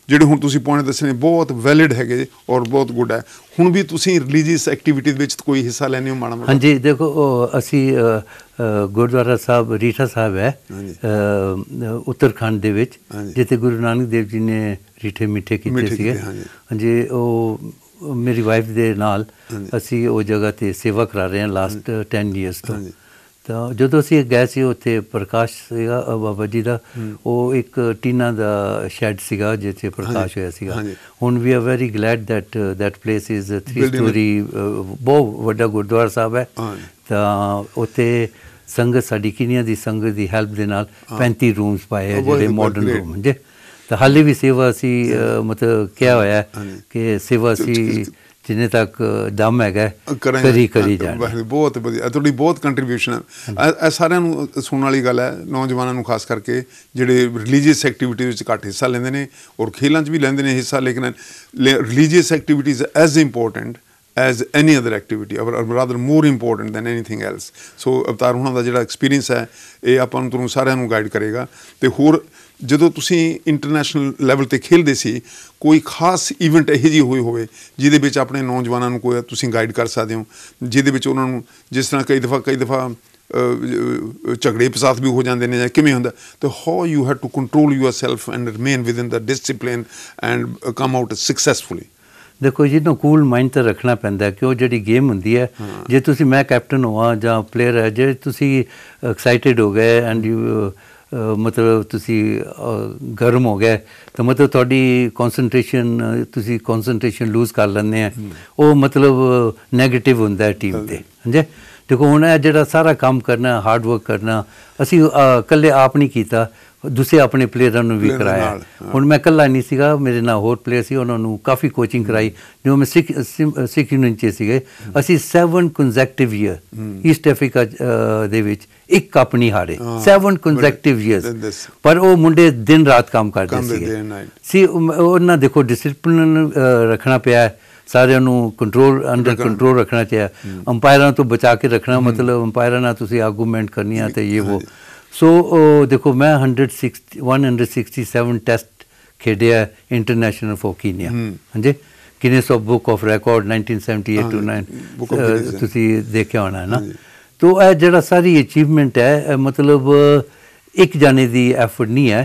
ਜਿਹੜੇ ਹੁਣ ਤੁਸੀਂ ਪੁਆਇੰਟ ਦੱਸਨੇ ਬਹੁਤ ਵੈਲਿਡ ਹੈਗੇ ਔਰ ਬਹੁਤ ਗੁੱਡ ਹੈ ਹੁਣ ਵੀ ਤੁਸੀਂ ਰਿਲੀਜੀਅਸ ਐਕਟੀਵਿਟੀ ਵਿੱਚ ਕੋਈ ਹਿੱਸਾ ਲੈਣੇ ਹੋ ਮਾਣਾ ਹਾਂਜੀ ਦੇਖੋ ਅਸੀਂ ਗੁਰਦੁਆਰਾ ਸਾਹਿਬ ਰੀਠਾ ਸਾਹਿਬ ਹੈ ਉੱਤਰਖੰਡ ਦੇ ਵਿੱਚ ਜਿੱਥੇ ਗੁਰੂ ਨਾਨਕ ਦੇਵ ਜੀ ਨੇ ਰੀਠੇ ਮਿੱਠੇ ਕੀਤੇ ਸੀਗੇ ਹਾਂਜੀ ਉਹ ਮੇਰੀ ਵਾਈਫ ਦੇ ਨਾਲ ਅਸੀਂ ਉਹ ਜਗ੍ਹਾ ਤੇ ਸੇਵਾ ਕਰਾ ਰਹੇ ਹਾਂ ਲਾਸਟ 10 ਇਅਰਸ ਤੋਂ ਤਾਂ ਜਦੋਂ ਅਸੀਂ ਗਏ ਸੀ ਉੱਥੇ ਪ੍ਰਕਾਸ਼ ਸੀਗਾ ਬਾਬਾ ਜੀ ਦਾ ਉਹ ਇੱਕ ਟੀਨਾ ਦਾ ਸ਼ੈਡ ਸੀਗਾ ਜਿੱਥੇ ਪ੍ਰਕਾਸ਼ ਹੋਇਆ ਸੀਗਾ ਹੁਣ ਵੀ ਆ very glad that that place is a three storey ਬਹੁਤ ਵੱਡਾ ਗੁਰਦੁਆਰਾ ਸਾਹਿਬ ਹੈ ਤਾਂ ਉੱਥੇ ਸੰਗਤ ਸਾਡੀ ਕਿੰਨੀਆਂ ਦੀ ਸੰਗਤ ਦੀ ਹੈਲਪ ਦੇ ਨਾਲ 35 ਰੂਮਸ ਪਾਏ ਆ ਜਿਹੜੇ ਮਾਡਰਨ ਰੂਮ ਹੁੰਦੇ ਤਾਂ ਹਾਲੇ ਵੀ ਸੇਵਾ ਸੀ ਮਤਲਬ ਕਿਹਾ ਹੋਇਆ ਕਿ ਸੇਵਾ ਸੀ ਜਿੰਨੇ ਤੱਕ ਦਮ ਹੈਗਾ ਕਰੀ ਕਰੀ ਜਾਣਾ ਬਹੁਤ ਵਧੀਆ ਤੁਹਾਡੀ ਬਹੁਤ ਕੰਟਰੀਬਿਊਸ਼ਨ ਹੈ ਇਹ ਸਾਰਿਆਂ ਨੂੰ ਸੁਣਨ ਵਾਲੀ ਗੱਲ ਹੈ ਨੌਜਵਾਨਾਂ ਨੂੰ ਖਾਸ ਕਰਕੇ ਜਿਹੜੇ ਰਿਲੀਜੀਅਸ ਐਕਟੀਵਿਟੀ ਵਿੱਚ ਘੱਟ ਹਿੱਸਾ ਲੈਂਦੇ ਨੇ ਔਰ ਖੇਲਾਂ 'ਚ ਵੀ ਲੈਂਦੇ ਨੇ ਹਿੱਸਾ ਲੇਕਿਨ religious activities as important as any other activity are rather more important than anything else so Avtar ਹੁਣਾਂ ਦਾ ਜਿਹੜਾ ਐਕਸਪੀਰੀਅੰਸ ਹੈ ਇਹ ਆਪਾਂ ਨੂੰ ਤੁਹਾਨੂੰ ਸਾਰਿਆਂ ਨੂੰ ਗਾਈਡ ਕਰੇਗਾ ਤੇ ਹੋਰ ਜਦੋਂ ਤੁਸੀਂ ਇੰਟਰਨੈਸ਼ਨਲ ਲੈਵਲ ਤੇ ਖੇਡਦੇ ਸੀ ਕੋਈ ਖਾਸ ਇਵੈਂਟ ਇਹੋ ਜੀ ਹੋਈ ਹੋਵੇ ਜਿਹਦੇ ਵਿੱਚ ਆਪਣੇ ਨੌਜਵਾਨਾਂ ਨੂੰ ਕੋਈ ਤੁਸੀਂ ਗਾਈਡ ਕਰ ਸਕਦੇ ਹੋ ਜਿਹਦੇ ਵਿੱਚ ਉਹਨਾਂ ਨੂੰ ਜਿਸ ਤਰ੍ਹਾਂ ਕਈ ਦਫਾ ਕਈ ਦਫਾ ਝਗੜੇ ਪਸਾਤ ਵੀ ਹੋ ਜਾਂਦੇ ਨੇ ਜਾਂ ਕਿਵੇਂ ਹੁੰਦਾ ਤੇ how you had to control yourself and remain within the discipline and come out successfully ਦੇਖੋ ਜਿਹਨੂੰ ਕੂਲ ਮਾਈਂਡ ਤੇ ਰੱਖਣਾ ਪੈਂਦਾ ਕਿ ਉਹ ਜਿਹੜੀ ਗੇਮ ਹੁੰਦੀ ਹੈ ਜੇ ਤੁਸੀਂ ਮੈਂ ਕੈਪਟਨ ਹੋਵਾਂ ਜਾਂ ਪਲੇਅਰ ਹੈ ਜੇ ਤੁਸੀਂ ਐਕਸਾਈਟਿਡ ਹੋ ਗਏ ਐਂਡ ਯੂ ਮਤਲਬ ਤੁਸੀਂ ਗਰਮ ਹੋ ਗਏ ਤਾਂ ਮਤਲਬ ਤੁਹਾਡੀ ਕਨਸੈਂਟ੍ਰੇਸ਼ਨ ਤੁਸੀਂ ਕਨਸੈਂਟ੍ਰੇਸ਼ਨ ਲੂਜ਼ ਕਰ ਲੈਂਦੇ ਆ ਉਹ ਮਤਲਬ 네ਗੇਟਿਵ ਹੁੰਦਾ ਹੈ ਟੀਮ ਤੇ ਹਾਂਜੀ ਦੇਖੋ ਹੁਣ ਇਹ ਜਿਹੜਾ ਸਾਰਾ ਕੰਮ ਕਰਨਾ ਹਾਰਡ ਵਰਕ ਕਰਨਾ ਅਸੀਂ ਇਕੱਲੇ ਆਪ ਨਹੀਂ ਕੀਤਾ ਦੂਸਰੇ ਆਪਣੇ ਪਲੇਅਰਾਂ ਨੂੰ ਵੀ ਕਰਾਇਆ ਹੁਣ ਮੈਂ ਇਕੱਲਾ ਨਹੀਂ ਸੀਗਾ ਮੇਰੇ ਨਾਲ ਹੋਰ ਪਲੇਅਰ ਸੀ ਉਹਨਾਂ ਨੂੰ ਕਾਫੀ ਕੋਚਿੰਗ ਕਰਾਈ ਜੋ ਮੈਂ ਸਿੱਖ ਸਿੱਖ ਨੂੰ ਚੇ ਸੀਗੇ ਅਸੀਂ 7 ਕੰਜ਼ੈਕਟਿਵ ਈਅਰ ਈਸਟ ਅਫਰੀਕਾ ਦੇ ਵਿੱਚ ਇੱਕ ਕੱਪ ਨਹੀਂ ਹਾਰੇ 7 ਕੰਜ਼ੈਕਟਿਵ ਈਅਰਸ ਪਰ ਉਹ ਮੁੰਡੇ ਦਿਨ ਰਾਤ ਕੰਮ ਕਰਦੇ ਸੀਗੇ ਸੀ ਉਹਨਾਂ ਦੇਖੋ ਡਿਸਪਲਿਨ ਰੱਖਣਾ ਪਿਆ ਸਾਰਿਆਂ ਨੂੰ ਕੰਟਰੋਲ ਅੰਡਰ ਕੰਟਰੋਲ ਰੱਖਣਾ ਚਾਹੀਦਾ ਅੰਪਾਇਰਾਂ ਤੋਂ ਬਚਾ ਕੇ ਰੱਖਣਾ ਮਤਲਬ ਅੰਪਾਇਰਾਂ ਨਾਲ ਤੁਸੀਂ ਆਰਗੂਮੈਂਟ ਕਰਨੀ ਆ ਤੇ ਇਹ ਉਹ ਸੋ ਦੇਖੋ ਮੈਂ 160 167 ਟੈਸਟ ਖੇਡਿਆ ਇੰਟਰਨੈਸ਼ਨਲ ਫੋਰ ਕੀਨੀਆ ਹਾਂਜੀ Guinness of book of record 1978 to 9 ਤੁਸੀਂ ਦੇਖਿਆ ਹੋਣਾ ਨਾ ਤੋ ਇਹ ਜਿਹੜਾ ਸਾਰੀ ਅਚੀਵਮੈਂਟ ਹੈ ਮਤਲਬ ਇੱਕ ਜਾਣੇ ਦੀ ਐਫਰਟ ਨਹੀਂ ਹੈ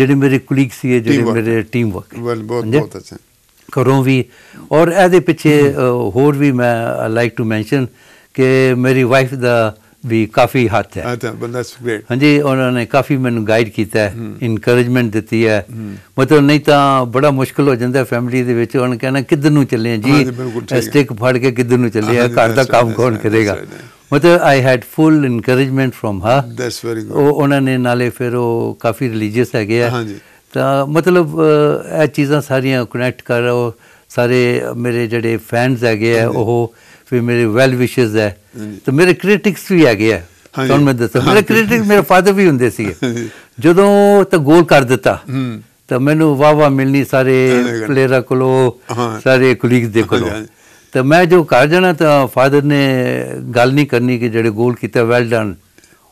ਜਿਹੜੇ ਮੇਰੇ ਕੁਲੀਗ ਸੀ ਜਿਹੜੇ ਮੇਰੇ ਟੀਮ ਵਰਕ ਬਹੁਤ ਬਹੁਤ ਅੱਛਾ ਕਰੋ ਵੀ ਔਰ ਇਹਦੇ ਪਿੱਛੇ ਹੋਰ ਵੀ ਮੈਂ ਲਾਈਕ ਟੂ ਮੈਂਸ਼ਨ ਕਿ ਮੇਰੀ ਵਾਈਫ ਦਾ ਵੀ ਕਾਫੀ ਹੱਥ ਹੈ ਅੱਛਾ ਦੈਟਸ ਗ੍ਰੇਟ ਹਾਂਜੀ ਉਹਨਾਂ ਨੇ ਕਾਫੀ ਮੈਨੂੰ ਗਾਈਡ ਕੀਤਾ ਹੈ ਇਨਕਰੇਜਮੈਂਟ ਦਿੱਤੀ ਹੈ ਮਤਲਬ ਨਹੀਂ ਤਾਂ ਬੜਾ ਮੁਸ਼ਕਲ ਹੋ ਜਾਂਦਾ ਫੈਮਿਲੀ ਦੇ ਵਿੱਚ ਉਹਨਾਂ ਕਹਿੰਦਾ ਕਿੱਧਰ ਨੂੰ ਚੱਲੇ ਜੀ ਸਟਿਕ ਫੜ ਕੇ ਕਿੱਧਰ ਨੂੰ ਚੱਲੇ ਆ ਘਰ ਦਾ ਕੰਮ ਕੌਣ ਕਰੇਗਾ ਮਤਲਬ I had full encouragement from her that's very good ਉਹ ਉਹਨਾਂ ਨੇ ਨਾਲੇ ਫਿਰ ਉਹ ਕਾਫੀ ਰਿਲੀਜੀਅਸ ਹੈਗੇ ਆ ਹਾਂਜੀ ਤਾਂ ਮਤਲਬ ਇਹ ਚੀਜ਼ਾਂ ਸਾਰੀਆਂ ਕਨੈਕਟ ਕਰ ਉਹ ਸਾਰੇ ਮੇਰੇ ਜਿਹੜੇ ਫੈਨਸ ਹੈਗੇ ਆ ਉਹ ਫਿਰ ਮੇਰੇ ਵੈਲ ਵਿਸ਼ਸ ਹੈ ਤੇ ਮੇਰੇ ਕ੍ਰਿਟਿਕਸ ਵੀ ਆ ਗਿਆ ਤੁਹਾਨੂੰ ਮੈਂ ਦੱਸਾਂ ਮੇਰੇ ਕ੍ਰਿਟਿਕ ਮੇਰੇ ਫਾਦਰ ਵੀ ਹੁੰਦੇ ਸੀ ਜਦੋਂ ਤਾਂ ਗੋਲ ਕਰ ਦਿੱਤਾ ਤਾਂ ਮੈਨੂੰ ਵਾਵਾ ਮਿਲਣੀ ਸਾਰੇ ਪਲੇਅਰਾਂ ਕੋਲੋਂ ਸਾਰੇ ਕੁਲੀਗ ਦੇ ਕੋਲੋਂ ਤਾਂ ਮੈਂ ਜੋ ਕਰ ਜਾਣਾ ਤਾਂ ਫਾਦਰ ਨੇ ਗੱਲ ਨਹੀਂ ਕਰਨੀ ਕਿ ਜਿਹੜੇ ਗੋਲ ਕੀਤਾ ਵੈਲ ਡਨ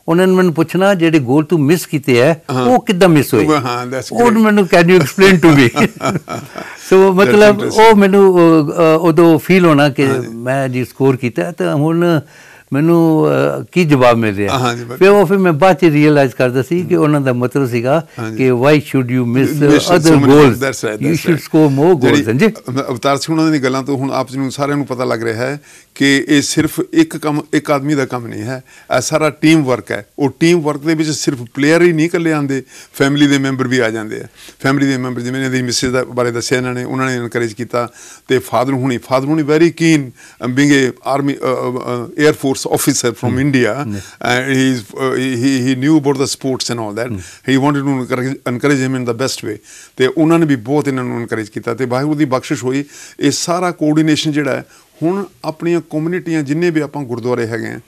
ਉਹਨਾਂ ਨੇ ਮੈਨੂੰ ਪੁੱਛਣਾ ਜਿਹੜੇ ਗੋਲ ਤੂੰ ਮਿਸ ਕੀਤੇ ਐ ਉਹ ਕਿੱਦਾਂ ਮਿਸ ਹੋਏ ਹਾਂ ਦੈਟਸ ਉਹ ਮੈਨੂੰ can you explain to me so ਮਤਲਬ ਉਹ ਮੈਨੂੰ ਉਦੋਂ ਫੀਲ ਹੋਣਾ ਕਿ ਮੈਂ ਜੀ ਸਕੋਰ ਕੀਤਾ ਤਾਂ ਹੁਣ ਮੈਨੂੰ ਕੀ ਜਵਾਬ ਮਿਲਿਆ ਫਿਰ ਉਹ ਫਿਰ ਮੈਂ ਬਾਅਦ ਚ ਰੀਅਲਾਈਜ਼ ਕਰਦਾ ਸੀ ਕਿ ਉਹਨਾਂ ਦਾ ਮਤਲਬ ਸੀਗਾ ਕਿ why should you miss other goal you should score more goals ਹਾਂਜੀ ਅਵਤਾਰ ਸਿੰਘ ਉਹਨਾਂ ਦੀ ਗੱਲਾਂ ਤੋਂ ਹੁਣ ਆਪ ਜੀ ਨੂੰ ਸਾਰਿਆਂ ਨੂੰ ਪਤਾ ਲੱਗ ਰਿਹਾ ਹੈ ਕਿ ਇਹ ਸਿਰਫ ਇੱਕ ਕੰਮ ਇੱਕ ਆਦਮੀ ਦਾ ਕੰਮ ਨਹੀਂ ਹੈ ਇਹ ਸਾਰਾ ਟੀਮ ਵਰਕ ਹੈ ਉਹ ਟੀਮ ਵਰਕ ਦੇ ਵਿੱਚ ਸਿਰਫ ਪਲੇਅਰ ਹੀ ਨਹੀਂ ਕੱਲੇ ਆਂਦੇ ਫੈਮਿਲੀ ਦੇ ਮੈਂਬਰ ਵੀ ਆ ਜਾਂਦੇ ਆ ਫੈਮਿਲੀ ਦੇ ਮੈਂਬਰ ਜਿਵੇਂ ਇਹਦੀ ਦੀ ਮਿਸਿਸ ਦਾ ਬਾਰੇ ਦੱਸਿਆ ਇਹਨਾਂ ਨੇ ਉਹਨਾਂ ਨੇ ਇਨਕਰੇਜ ਕੀਤਾ ਤੇ ਫਾਦਰ ਹੁਣੀ ਫਾਦਰ ਹੁਣੀ very keen being a army air force officer from India he he he knew about the sports and all that he wanted to encourage him in the best way ਤੇ ਉਹਨਾਂ ਨੇ ਵੀ ਬਹੁਤ ਇਹਨਾਂ ਨੂੰ encourage ਕੀਤਾ ਤੇ ਬਾਹਰ ਉਹਦੀ ਬਖਸ਼ਿਸ਼ ਹੋਈ ਇਹ ਸਾਰਾ ਕੋਆਰਡੀਨੇਸ਼ਨ ਜਿਹੜਾ ਹੈ ਹੁਣ ਆਪਣੀਆਂ ਕਮਿਊਨਿਟੀਆਂ ਜਿੰਨੇ ਵੀ ਆਪਾਂ ਗੁਰਦੁਆਰੇ ਹੈਗੇ ਆ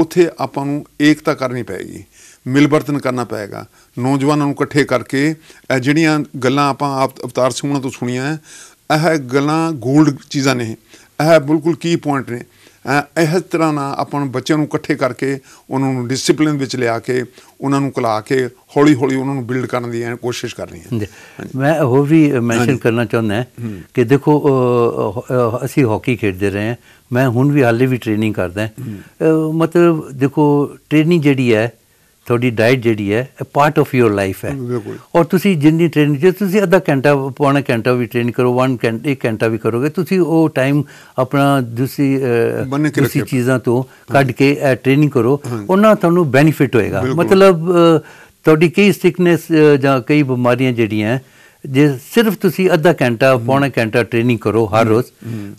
ਉੱਥੇ ਆਪਾਂ ਨੂੰ ਏਕਤਾ ਕਰਨੀ ਪੈਗੀ ਮਿਲਵਰਤਨ ਕਰਨਾ ਪਏਗਾ ਨੌਜਵਾਨਾਂ ਨੂੰ ਇਕੱਠੇ ਕਰਕੇ ਜਿਹੜੀਆਂ ਗੱਲਾਂ ਆਪਾਂ ਆਪ ਅਵਤਾਰ ਸਿੰਘ ਤੋਂ ਸੁਣੀਆਂ ਇਹ ਗੱਲਾਂ ਗੋਲਡ ਚੀਜ਼ਾਂ ਨੇ ਇਹ ਬਿਲਕੁਲ ਕੀ ਪੁਆਇੰਟ ਨੇ ਇਸ ਤਰ੍ਹਾਂ ਨਾਲ ਆਪਾਂ ਨੂੰ ਬੱਚਿਆਂ ਨੂੰ ਇਕੱਠੇ ਕਰਕੇ ਉਹਨਾਂ ਨੂੰ ਡਿਸਪਲਿਨ ਵਿੱਚ ਲਿਆ ਕੇ ਉਹਨਾਂ ਨੂੰ ਕਲਾ ਕੇ ਹੌਲੀ ਹੌਲੀ ਉਹਨਾਂ ਨੂੰ ਬਿਲਡ ਕਰਨ ਦੀ ਕੋਸ਼ਿਸ਼ ਕਰਨੀ ਹੈ ਮੈਂ ਉਹ ਵੀ ਮੈਂਸ਼ਨ ਕਰਨਾ ਚਾਹੁੰਦਾ ਕਿ ਦੇਖੋ ਅਸੀਂ ਹਾਕੀ ਖੇਡਦੇ ਰਹੇ ਹਾਂ ਮੈਂ ਹੁਣ ਵੀ ਹਾਲੇ ਵੀ ਟ੍ਰੇਨਿੰਗ ਕਰਦਾ ਮਤਲਬ ਦੇਖੋ ਟ੍ਰੇਨਿੰਗ ਜਿਹੜੀ ਹੈ ਤੁਹਾਡੀ ਡਾਈਟ ਜਿਹੜੀ ਹੈ ਇਹ ਪਾਰਟ ਆਫ ਯੋਰ ਲਾਈਫ ਹੈ ਔਰ ਤੁਸੀਂ ਜਿੰਨੀ ਟ੍ਰੇਨਿੰਗ ਜੇ ਤੁਸੀਂ ਅੱਧਾ ਘੰਟਾ ਪੌਣਾ ਘੰਟਾ ਵੀ ਟ੍ਰੇਨ ਕਰੋ 1 ਘੰਟਾ ਘੰਟਾ ਵੀ ਕਰੋਗੇ ਤੁਸੀਂ ਉਹ ਟਾਈਮ ਆਪਣਾ ਦੂਸਰੀ ਦੂਸਰੀ ਚੀਜ਼ਾਂ ਤੋਂ ਕੱਢ ਕੇ ਟ੍ਰੇਨਿੰਗ ਕਰੋ ਉਹਨਾਂ ਤੁਹਾਨੂੰ ਬੈਨੀਫਿਟ ਹੋਏਗਾ ਮਤਲਬ ਤੁਹਾਡੀ ਕਈ ਸਿਕਨੈਸ ਜਾਂ ਕਈ ਬਿਮਾਰੀਆਂ ਜਿਹੜੀਆਂ ਜੇ ਸਿਰਫ ਤੁਸੀਂ ਅੱਧਾ ਘੰਟਾ ਪੌਣਾ ਘੰਟਾ ਟ੍ਰੇਨਿੰਗ ਕਰੋ ਹਰ ਰੋਜ਼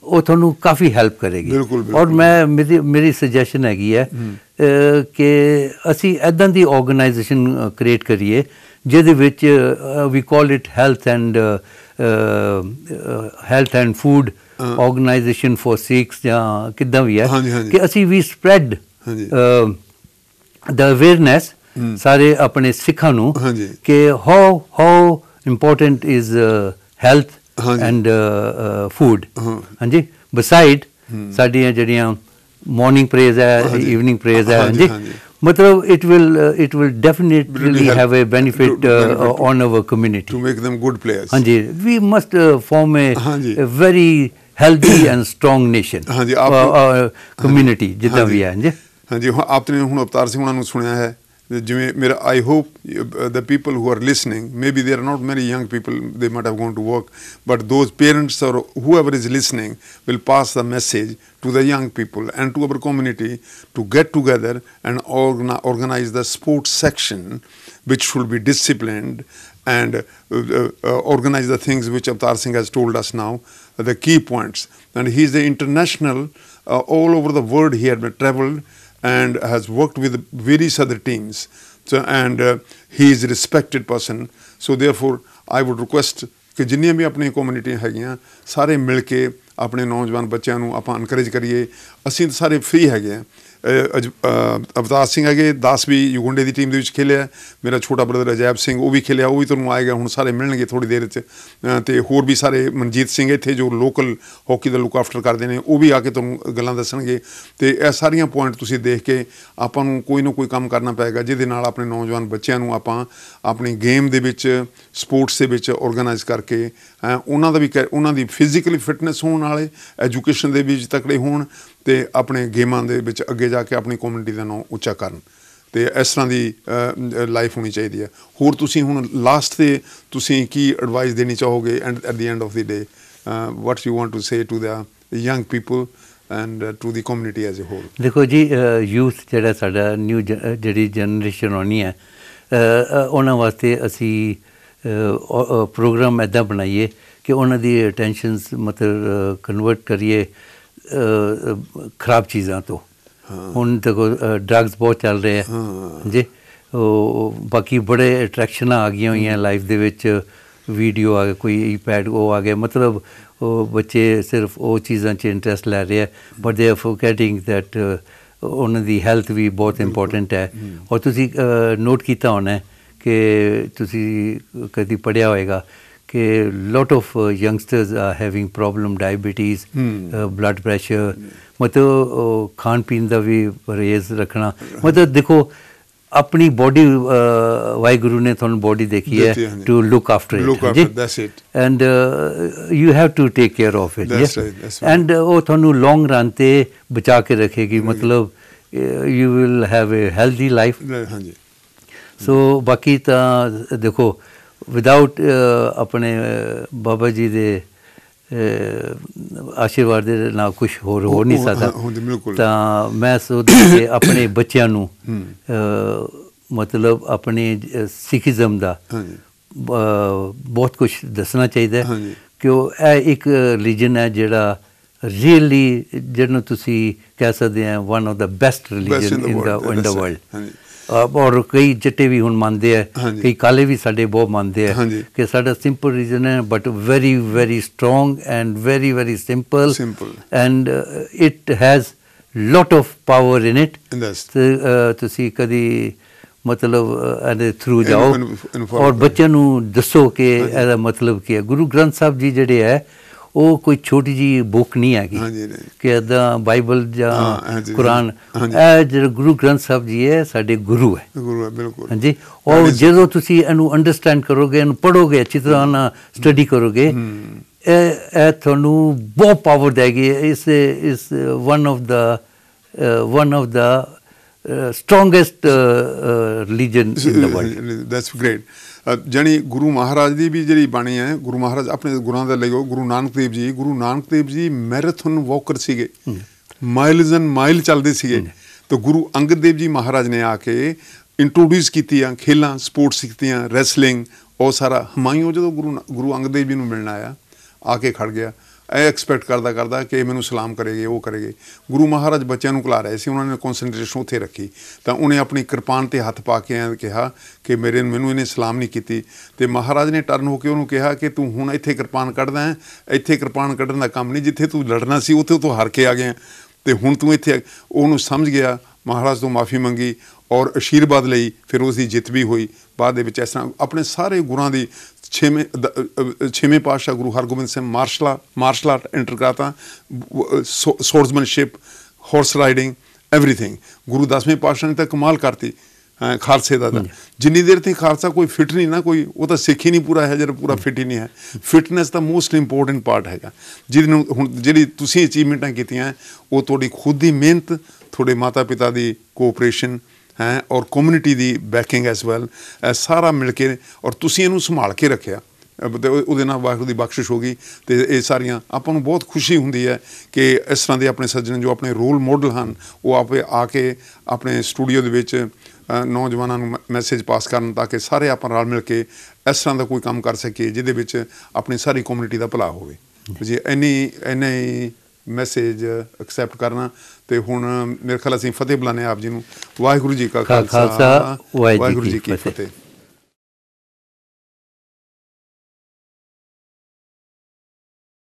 ਉਹ ਤੁਹਾਨੂੰ ਕਾਫੀ ਹੈਲਪ ਕਰੇਗੀ ਔਰ ਮੈਂ ਮੇਰੀ ਸੁਜੈਸ਼ਨ ਹੈਗੀ ਹੈ ਕਿ ਅਸੀਂ ਐਦਾਂ ਦੀ ਆਰਗੇਨਾਈਜੇਸ਼ਨ ਕ੍ਰੀਏਟ ਕਰੀਏ ਜਿਹਦੇ ਵਿੱਚ ਵੀ call it health and health and food organisation for Sikhs ਜਾਂ ਕਿਦਾਂ ਵੀ ਹੈ ਕਿ ਅਸੀਂ ਵੀ ਸਪਰੈਡ ਦ ਅਵੇਅਰਨੈਸ ਸਾਰੇ ਆਪਣੇ ਸਿੱਖਾਂ ਨੂੰ ਕਿ how how important is health and food ਹਾਂਜੀ ਬਿਸਾਈਡ ਸਾਡੀਆਂ ਜਿਹੜੀਆਂ ਮਾਰਨਿੰਗ ਪ੍ਰੇਜ਼ ਹੈ ਈਵਨਿੰਗ ਪ੍ਰੇਜ਼ ਹੈ ਹਾਂਜੀ ਮਤਲਬ it will it will definitely have a benefit on our community to make them good players ਹਾਂਜੀ we must form a very healthy and strong nation ਹਾਂਜੀ ਆਪ ਕਮਿਊਨਿਟੀ ਜਿੱਦਾਂ ਵੀ ਹੈ ਹਾਂਜੀ ਹਾਂਜੀ ਆਪਨੇ ਹੁਣ ਅਵਤਾਰ ਸਿੰਘ ਉਹਨਾਂ ਨੂੰ ਸੁਣਿਆ ਹੈ I hope uh, the people who are listening, maybe there are not many young people, they might have gone to work, but those parents or whoever is listening will pass the message to the young people and to our community to get together and organize the sports section, which should be disciplined and uh, uh, organize the things which Avtar Singh has told us now, the key points. And he's the international, all over the world he had traveled. and has worked with various other teams. So, and uh, he is a respected person. So therefore, I would request ਕਿ ਜਿੰਨੀਆਂ ਵੀ ਆਪਣੀਆਂ ਕਮਿਊਨਿਟੀਆਂ ਹੈਗੀਆਂ ਸਾਰੇ ਮਿਲ ਕੇ ਆਪਣੇ ਨੌਜਵਾਨ ਬੱਚਿਆਂ ਨੂੰ ਆਪਾਂ ਐਨਕਰੇਜ ਕਰੀਏ ਅਸੀਂ ਤਾਂ ਸਾਰੇ ਫ੍ਰੀ ਹੈਗੇ ਆ ਅਵਤਾਰ ਸਿੰਘ ਹੈਗੇ 10 ਵੀ ਯੂਗੰਡੇ ਦੀ ਟੀਮ ਦੇ ਵਿੱਚ ਖੇ ល ਿਆ ਮੇਰਾ ਛੋਟਾ ਬ੍ਰਦਰ ਅਜੈਬ ਸਿੰਘ ਉਹ ਵੀ ਖੇ ល ਿਆ ਉਹ ਵੀ ਤੁਹਾਨੂੰ ਆਏਗਾ ਹੁਣ ਸਾਰੇ ਮਿਲਣਗੇ ਥੋੜੀ ਦੇਰ 'ਚ ਤੇ ਹੋਰ ਵੀ ਸਾਰੇ ਮਨਜੀਤ ਸਿੰਘ ਇੱਥੇ ਜੋ ਲੋਕਲ ਹਾਕੀ ਦਾ ਲੁੱਕ ਆਫਟਰ ਕਰਦੇ ਨੇ ਉਹ ਵੀ ਆ ਕੇ ਤੁਹਾਨੂੰ ਗੱਲਾਂ ਦੱਸਣਗੇ ਤੇ ਇਹ ਸਾਰੀਆਂ ਪੁਆਇੰਟ ਤੁਸੀਂ ਦੇਖ ਕੇ ਆਪਾਂ ਨੂੰ ਕੋਈ ਨਾ ਕੋਈ ਕੰਮ ਕਰਨਾ ਪਏਗਾ ਜਿਹਦੇ ਨਾਲ ਆਪਣੇ ਨੌਜਵਾਨ ਬੱਚਿਆਂ ਨੂੰ ਆਪਾਂ ਆਪਣੀ ਗੇਮ ਦੇ ਵਿੱਚ ਸਪੋਰਟਸ ਦੇ ਵਿੱਚ ਆਰਗੇਨਾਈਜ਼ ਕਰਕੇ ਉਹਨਾਂ ਦਾ ਵੀ ਉਹਨਾਂ ਦੀ ਫਿਜ਼ੀਕਲੀ ਫਿਟਨੈਸ ਹੋਣ ਵਾਲੇ ਐਜੂਕੇਸ਼ਨ ਦੇ ਵਿੱਚ ਤਕੜੇ ਹੋਣ ਤੇ ਆਪਣੇ ਗੇਮਾਂ ਦੇ ਵਿੱਚ ਅੱਗੇ ਜਾ ਕੇ ਆਪਣੀ ਕਮਿਊਨਿਟੀ ਦਾ ਨਾਮ ਉੱਚਾ ਕਰਨ ਤੇ ਇਸ ਤਰ੍ਹਾਂ ਦੀ ਲਾਈਫ ਹੋਣੀ ਚਾਹੀਦੀ ਹੈ ਹੋਰ ਤੁਸੀਂ ਹੁਣ ਲਾਸਟ ਤੇ ਤੁਸੀਂ ਕੀ ਐਡਵਾਈਸ ਦੇਣੀ ਚਾਹੋਗੇ and at the end of the day what you want to say to the young people and to the community as a whole ਦੇਖੋ ਜੀ ਯੂਥ ਜਿਹੜਾ ਸਾਡਾ ਨਿਊ ਜਿਹੜੀ ਜਨਰੇਸ਼ਨ ਆਉਣੀ ਹੈ ਉਹਨਾਂ ਵਾਸਤੇ ਅਸੀਂ ਪ੍ਰੋਗਰਾਮ ਐਦਾਂ ਬਣਾਈਏ ਕਿ ਉਹਨਾਂ ਦੀ ਟੈਨਸ਼ਨਸ ਮਤਲਬ ਕਨਵਰਟ ਕਰੀਏ ਖਰਾਬ ਚੀਜ਼ਾਂ ਤੋਂ ਹੁਣ ਦੇਖੋ ਡਰੱਗਸ ਬਹੁਤ ਚੱਲ ਰਹੇ ਆ ਜੀ ਬਾਕੀ ਬੜੇ ਅਟਰੈਕਸ਼ਨ ਆ ਗਈਆਂ ਹੋਈਆਂ ਲਾਈਫ ਦੇ ਵਿੱਚ ਵੀਡੀਓ ਆ ਗਏ ਕੋਈ ਈਪੈਡ ਉਹ ਆ ਗਏ ਮਤਲਬ ਉਹ ਬੱਚੇ ਸਿਰਫ ਉਹ ਚੀਜ਼ਾਂ 'ਚ ਇੰਟਰਸਟ ਲੈ ਰਹੇ ਆ ਬਟ ਦੇ ਆਰ ਫੋਰਗੇਟਿੰਗ ਥੈਟ ਉਹਨਾਂ ਦੀ ਹੈਲਥ ਵੀ ਬਹੁਤ ਇੰਪੋਰਟੈਂਟ ਹੈ ਔਰ ਤੁਸੀਂ ਨੋਟ ਕੀਤਾ ਹੋਣਾ ਕਿ ਤੁਸੀਂ ਕਦੀ ਪੜਿਆ ਹੋਵੇਗਾ ਕਿ lot of youngsters are having problem diabetes blood pressure ਮਤਲਬ ਖਾਣ ਪੀਣ ਦਾ ਵੀ ਪਰਹੇਜ਼ ਰੱਖਣਾ ਮਤਲਬ ਦੇਖੋ ਆਪਣੀ ਬੋਡੀ ਵਾਹਿਗੁਰੂ ਨੇ ਤੁਹਾਨੂੰ ਬੋਡੀ ਦੇਖੀ ਹੈ to look after it that's it and you have to take care of it and ਉਹ ਤੁਹਾਨੂੰ ਲੌਂਗ ਰਨ ਤੇ ਬਚਾ ਕੇ ਰੱਖੇਗੀ ਮਤਲਬ you will have a healthy life ਹਾਂਜੀ ਸੋ ਬਾਕੀ ਤਾਂ ਦੇਖੋ ਵਿਦਆਊਟ uh, ਆਪਣੇ ਬਾਬਾ ਜੀ ਦੇ ਆਸ਼ੀਰਵਾਦ ਦੇ ਨਾਲ ਕੁਝ ਹੋਰ ਹੋ ਨਹੀਂ ਸਕਦਾ ਤਾਂ ਮੈਂ ਸੋਚਦਾ ਕਿ ਆਪਣੇ ਬੱਚਿਆਂ ਨੂੰ ਮਤਲਬ ਆਪਣੇ ਸਿੱਖੀਜ਼ਮ ਦਾ ਬਹੁਤ ਕੁਝ ਦੱਸਣਾ ਚਾਹੀਦਾ ਹੈ ਕਿ ਉਹ ਇਹ ਇੱਕ ਰਿਲੀਜਨ ਹੈ ਜਿਹੜਾ ਰੀਅਲੀ ਜਿਹਨੂੰ ਤੁਸੀਂ ਕਹਿ ਸਕਦੇ ਆ one of the best religion in the world ਔਰ ਕਈ ਜਿੱਤੇ ਵੀ ਹੁਣ ਮੰਨਦੇ ਆ ਕਈ ਕਾਲੇ ਵੀ ਸਾਡੇ ਬਹੁਤ ਮੰਨਦੇ ਆ ਕਿ ਸਾਡਾ ਸਿੰਪਲ ਰੀਜਨ ਹੈ but very very strong and very very simple and it has lot of power in it ਤੁਸੀਂ ਕਦੀ ਮਤਲਬ ਇਹਦੇ ਥਰੂ ਜਾਓ ਔਰ ਬੱਚਿਆਂ ਨੂੰ ਦੱਸੋ ਕਿ ਇਹਦਾ ਮਤਲਬ ਕੀ ਹੈ ਗੁਰੂ ਗ੍ਰੰਥ ਸਾਹਿਬ ਜੀ ਜਿਹੜੇ ਹੈ ਉਹ ਕੋਈ ਛੋਟੀ ਜੀ ਬੁੱਕ ਨਹੀਂ ਹੈਗੀ ਹਾਂਜੀ ਕਿ ਅਦਾ ਬਾਈਬਲ ਜਾਂ ਕੁਰਾਨ ਇਹ ਜਿਹੜਾ ਗੁਰੂ ਗ੍ਰੰਥ ਸਾਹਿਬ ਜੀ ਹੈ ਸਾਡੇ ਗੁਰੂ ਹੈ ਗੁਰੂ ਹੈ ਬਿਲਕੁਲ ਹਾਂਜੀ ਉਹ ਜਦੋਂ ਤੁਸੀਂ ਇਹਨੂੰ ਅੰਡਰਸਟੈਂਡ ਕਰੋਗੇ ਇਹਨੂੰ ਪੜੋਗੇ ਅੱਛੀ ਤਰ੍ਹਾਂ ਨਾਲ ਸਟੱਡੀ ਕਰੋਗੇ ਇਹ ਇਹ ਤੁਹਾਨੂੰ ਬਹੁਤ ਪਾਵਰ ਦੇਗੀ ਇਸ ਇਸ one of the one of the strongest religion in the world that's great ਜਣੀ ਗੁਰੂ ਮਹਾਰਾਜ ਦੀ ਵੀ ਜਿਹੜੀ ਬਾਣੀ ਹੈ ਗੁਰੂ ਮਹਾਰਾਜ ਆਪਣੇ ਗੁਰਾਂ ਲਈ ਉਹ ਗੁਰੂ ਨਾਨਕ ਦੇਵ ਜੀ ਗੁਰੂ ਨਾਨਕ ਦੇਵ ਜੀ ਮੈਰਾਥਨ ਵਾਕਰ ਸੀਗੇ ਮਾਈਲਸ ਐਂਡ ਮਾਈਲ ਚੱਲਦੇ ਸੀਗੇ ਤਾਂ ਗੁਰੂ ਅੰਗਦ ਦੇਵ ਜੀ ਮਹਾਰਾਜ ਨੇ ਆ ਕੇ ਇੰਟਰੋਡਿਊਸ ਕੀਤੀਆਂ ਖੇਲਾਂ ਸਪੋਰਟਸ ਕੀਤੀਆਂ ਰੈਸਲਿੰਗ ਉਹ ਸਾਰਾ ਹਮਾਇਓ ਜਦੋਂ ਗੁਰੂ ਗੁਰੂ ਅੰਗਦ ਦੇਵ ਜੀ ਨੂੰ ਮਿਲਣ ਆਇਆ ਆ ਕੇ ਖੜ ਗਿਆ ਐ ਐਕਸਪੈਕਟ ਕਰਦਾ ਕਰਦਾ ਕਿ ਮੈਨੂੰ ਸਲਾਮ ਕਰੇਗੇ ਉਹ ਕਰੇਗੇ ਗੁਰੂ ਮਹਾਰਾਜ ਬੱਚਿਆਂ ਨੂੰ ਕਲਾ ਰਹੇ ਸੀ ਉਹਨਾਂ ਨੇ ਕਨਸੈਂਟ੍ਰੇਸ਼ਨ ਉੱਥੇ ਰੱਖੀ ਤਾਂ ਉਹਨੇ ਆਪਣੀ ਕਿਰਪਾਨ ਤੇ ਹੱਥ ਪਾ ਕੇ ਕਿਹਾ ਕਿ ਮੇਰੇ ਮੈਨੂੰ ਇਹਨੇ ਸਲਾਮ ਨਹੀਂ ਕੀਤੀ ਤੇ ਮਹਾਰਾਜ ਨੇ ਟਰਨ ਹੋ ਕੇ ਉਹਨੂੰ ਕਿਹਾ ਕਿ ਤੂੰ ਹੁਣ ਇੱਥੇ ਕਿਰਪਾਨ ਕੱਢਦਾ ਹੈ ਇੱਥੇ ਕਿਰਪਾਨ ਕੱਢਣ ਦਾ ਕੰਮ ਨਹੀਂ ਜਿੱਥੇ ਤੂੰ ਲੜਨਾ ਸੀ ਉੱਥੇ ਤੂੰ ਹਾਰ ਕੇ ਆ ਗਿਆ ਤੇ ਹੁਣ ਤੂੰ ਇੱਥੇ ਉਹਨੂੰ ਸਮਝ ਗਿਆ ਮਹਾਰਾਜ ਤੋਂ ਮਾਫੀ ਮੰਗੀ ਔਰ ਅਸ਼ੀਰਵਾਦ ਲਈ ਫਿਰ ਉਸ ਦੀ ਜਿੱਤ ਵੀ ਹੋਈ ਬਾਅਦ ਦੇ ਵਿੱਚ ਐਸਾ ਆਪਣੇ ਸਾਰੇ ਗੁਰਾਂ ਦੀ ਛੇਵੇਂ ਛੇਵੇਂ ਪਾਤਸ਼ਾਹ Guru Hargobind Singh martial martial art enter karate swordsmanship horse riding everything Guru 10ਵੇਂ ਪਾਤਸ਼ਾਹ ਨੇ ਤਾਂ ਕਮਾਲ ਕਰਤੀ ਖਾਲਸੇ ਦਾ ਜਿੰਨੀ ਦੇਰ ਤੱਕ ਖਾਲਸਾ ਕੋਈ ਫਿਟ ਨਹੀਂ ਨਾ ਕੋਈ ਉਹ ਤਾਂ ਸਿੱਖ ਹੀ ਨਹੀਂ ਪੂਰਾ ਹੈ ਜਦ ਪੂਰਾ ਫਿਟ ਹੀ ਨਹੀਂ ਹੈ ਫਿਟਨੈਸ ਦਾ ਮੋਸਟ ਇੰਪੋਰਟੈਂਟ ਪਾਰਟ ਹੈਗਾ ਜਿਹਦੇ ਨੂੰ ਹੁਣ ਜਿਹੜੀ ਤੁਸੀਂ ਅਚੀਵਮੈਂਟਾਂ ਕੀਤੀਆਂ ਉਹ ਤੁਹਾਡੀ ਖੁਦ ਦੀ ਮਿਹਨਤ ਤੁਹਾਡੇ ਮਾਤਾ ਪਿਤਾ ਦੀ ਕੋਆਪਰੇਸ਼ਨ ਹੈ ਔਰ ਕਮਿਊਨਿਟੀ ਦੀ ਬੈਕਿੰਗ ਐਸ ਵੈਲ ਸਾਰਾ ਮਿਲ ਕੇ ਔਰ ਤੁਸੀਂ ਇਹਨੂੰ ਸੰਭਾਲ ਕੇ ਰੱਖਿਆ ਉਹਦੇ ਨਾਲ ਵਾਹਿਗੁਰੂ ਦੀ ਬਖਸ਼ਿਸ਼ ਹੋ ਗਈ ਤੇ ਇਹ ਸਾਰੀਆਂ ਆਪਾਂ ਨੂੰ ਬਹੁਤ ਖੁਸ਼ੀ ਹੁੰਦੀ ਹੈ ਕਿ ਇਸ ਤਰ੍ਹਾਂ ਦੇ ਆਪਣੇ ਸੱਜਣ ਜੋ ਆਪਣੇ ਰੋਲ ਮਾਡਲ ਹਨ ਉਹ ਆਪੇ ਆ ਕੇ ਆਪਣੇ ਸਟੂਡੀਓ ਦੇ ਵਿੱਚ ਨੌਜਵਾਨਾਂ ਨੂੰ ਮੈਸੇਜ ਪਾਸ ਕਰਨ ਤਾਂ ਕਿ ਸਾਰੇ ਆਪਾਂ ਨਾਲ ਮਿਲ ਕੇ ਇਸ ਤਰ੍ਹਾਂ ਦਾ ਕੋਈ ਕੰਮ ਕਰ ਸਕੀਏ ਜਿਹਦੇ ਵਿੱਚ ਆਪਣੀ ਸਾਰੀ ਕਮਿਊਨਿਟੀ ਦਾ ਭਲਾ ਹੋਵੇ ਜੇ ਐਨੀ ਇੰਨੇ ਮੈਸੇਜ ਐਕਸੈਪਟ ਕਰਨਾ ਤੇ ਹੁਣ ਮੇਰੇ ਖਿਆਲ ਅਸੀਂ ਫਤਿਹ ਬੁਲਾਣੇ ਆਪ ਜੀ ਨੂੰ ਵਾਹਿਗੁਰੂ ਜੀ ਕਾ ਖਾਲਸਾ ਵਾਹਿਗੁਰੂ ਜੀ ਕੀ ਫਤਿਹ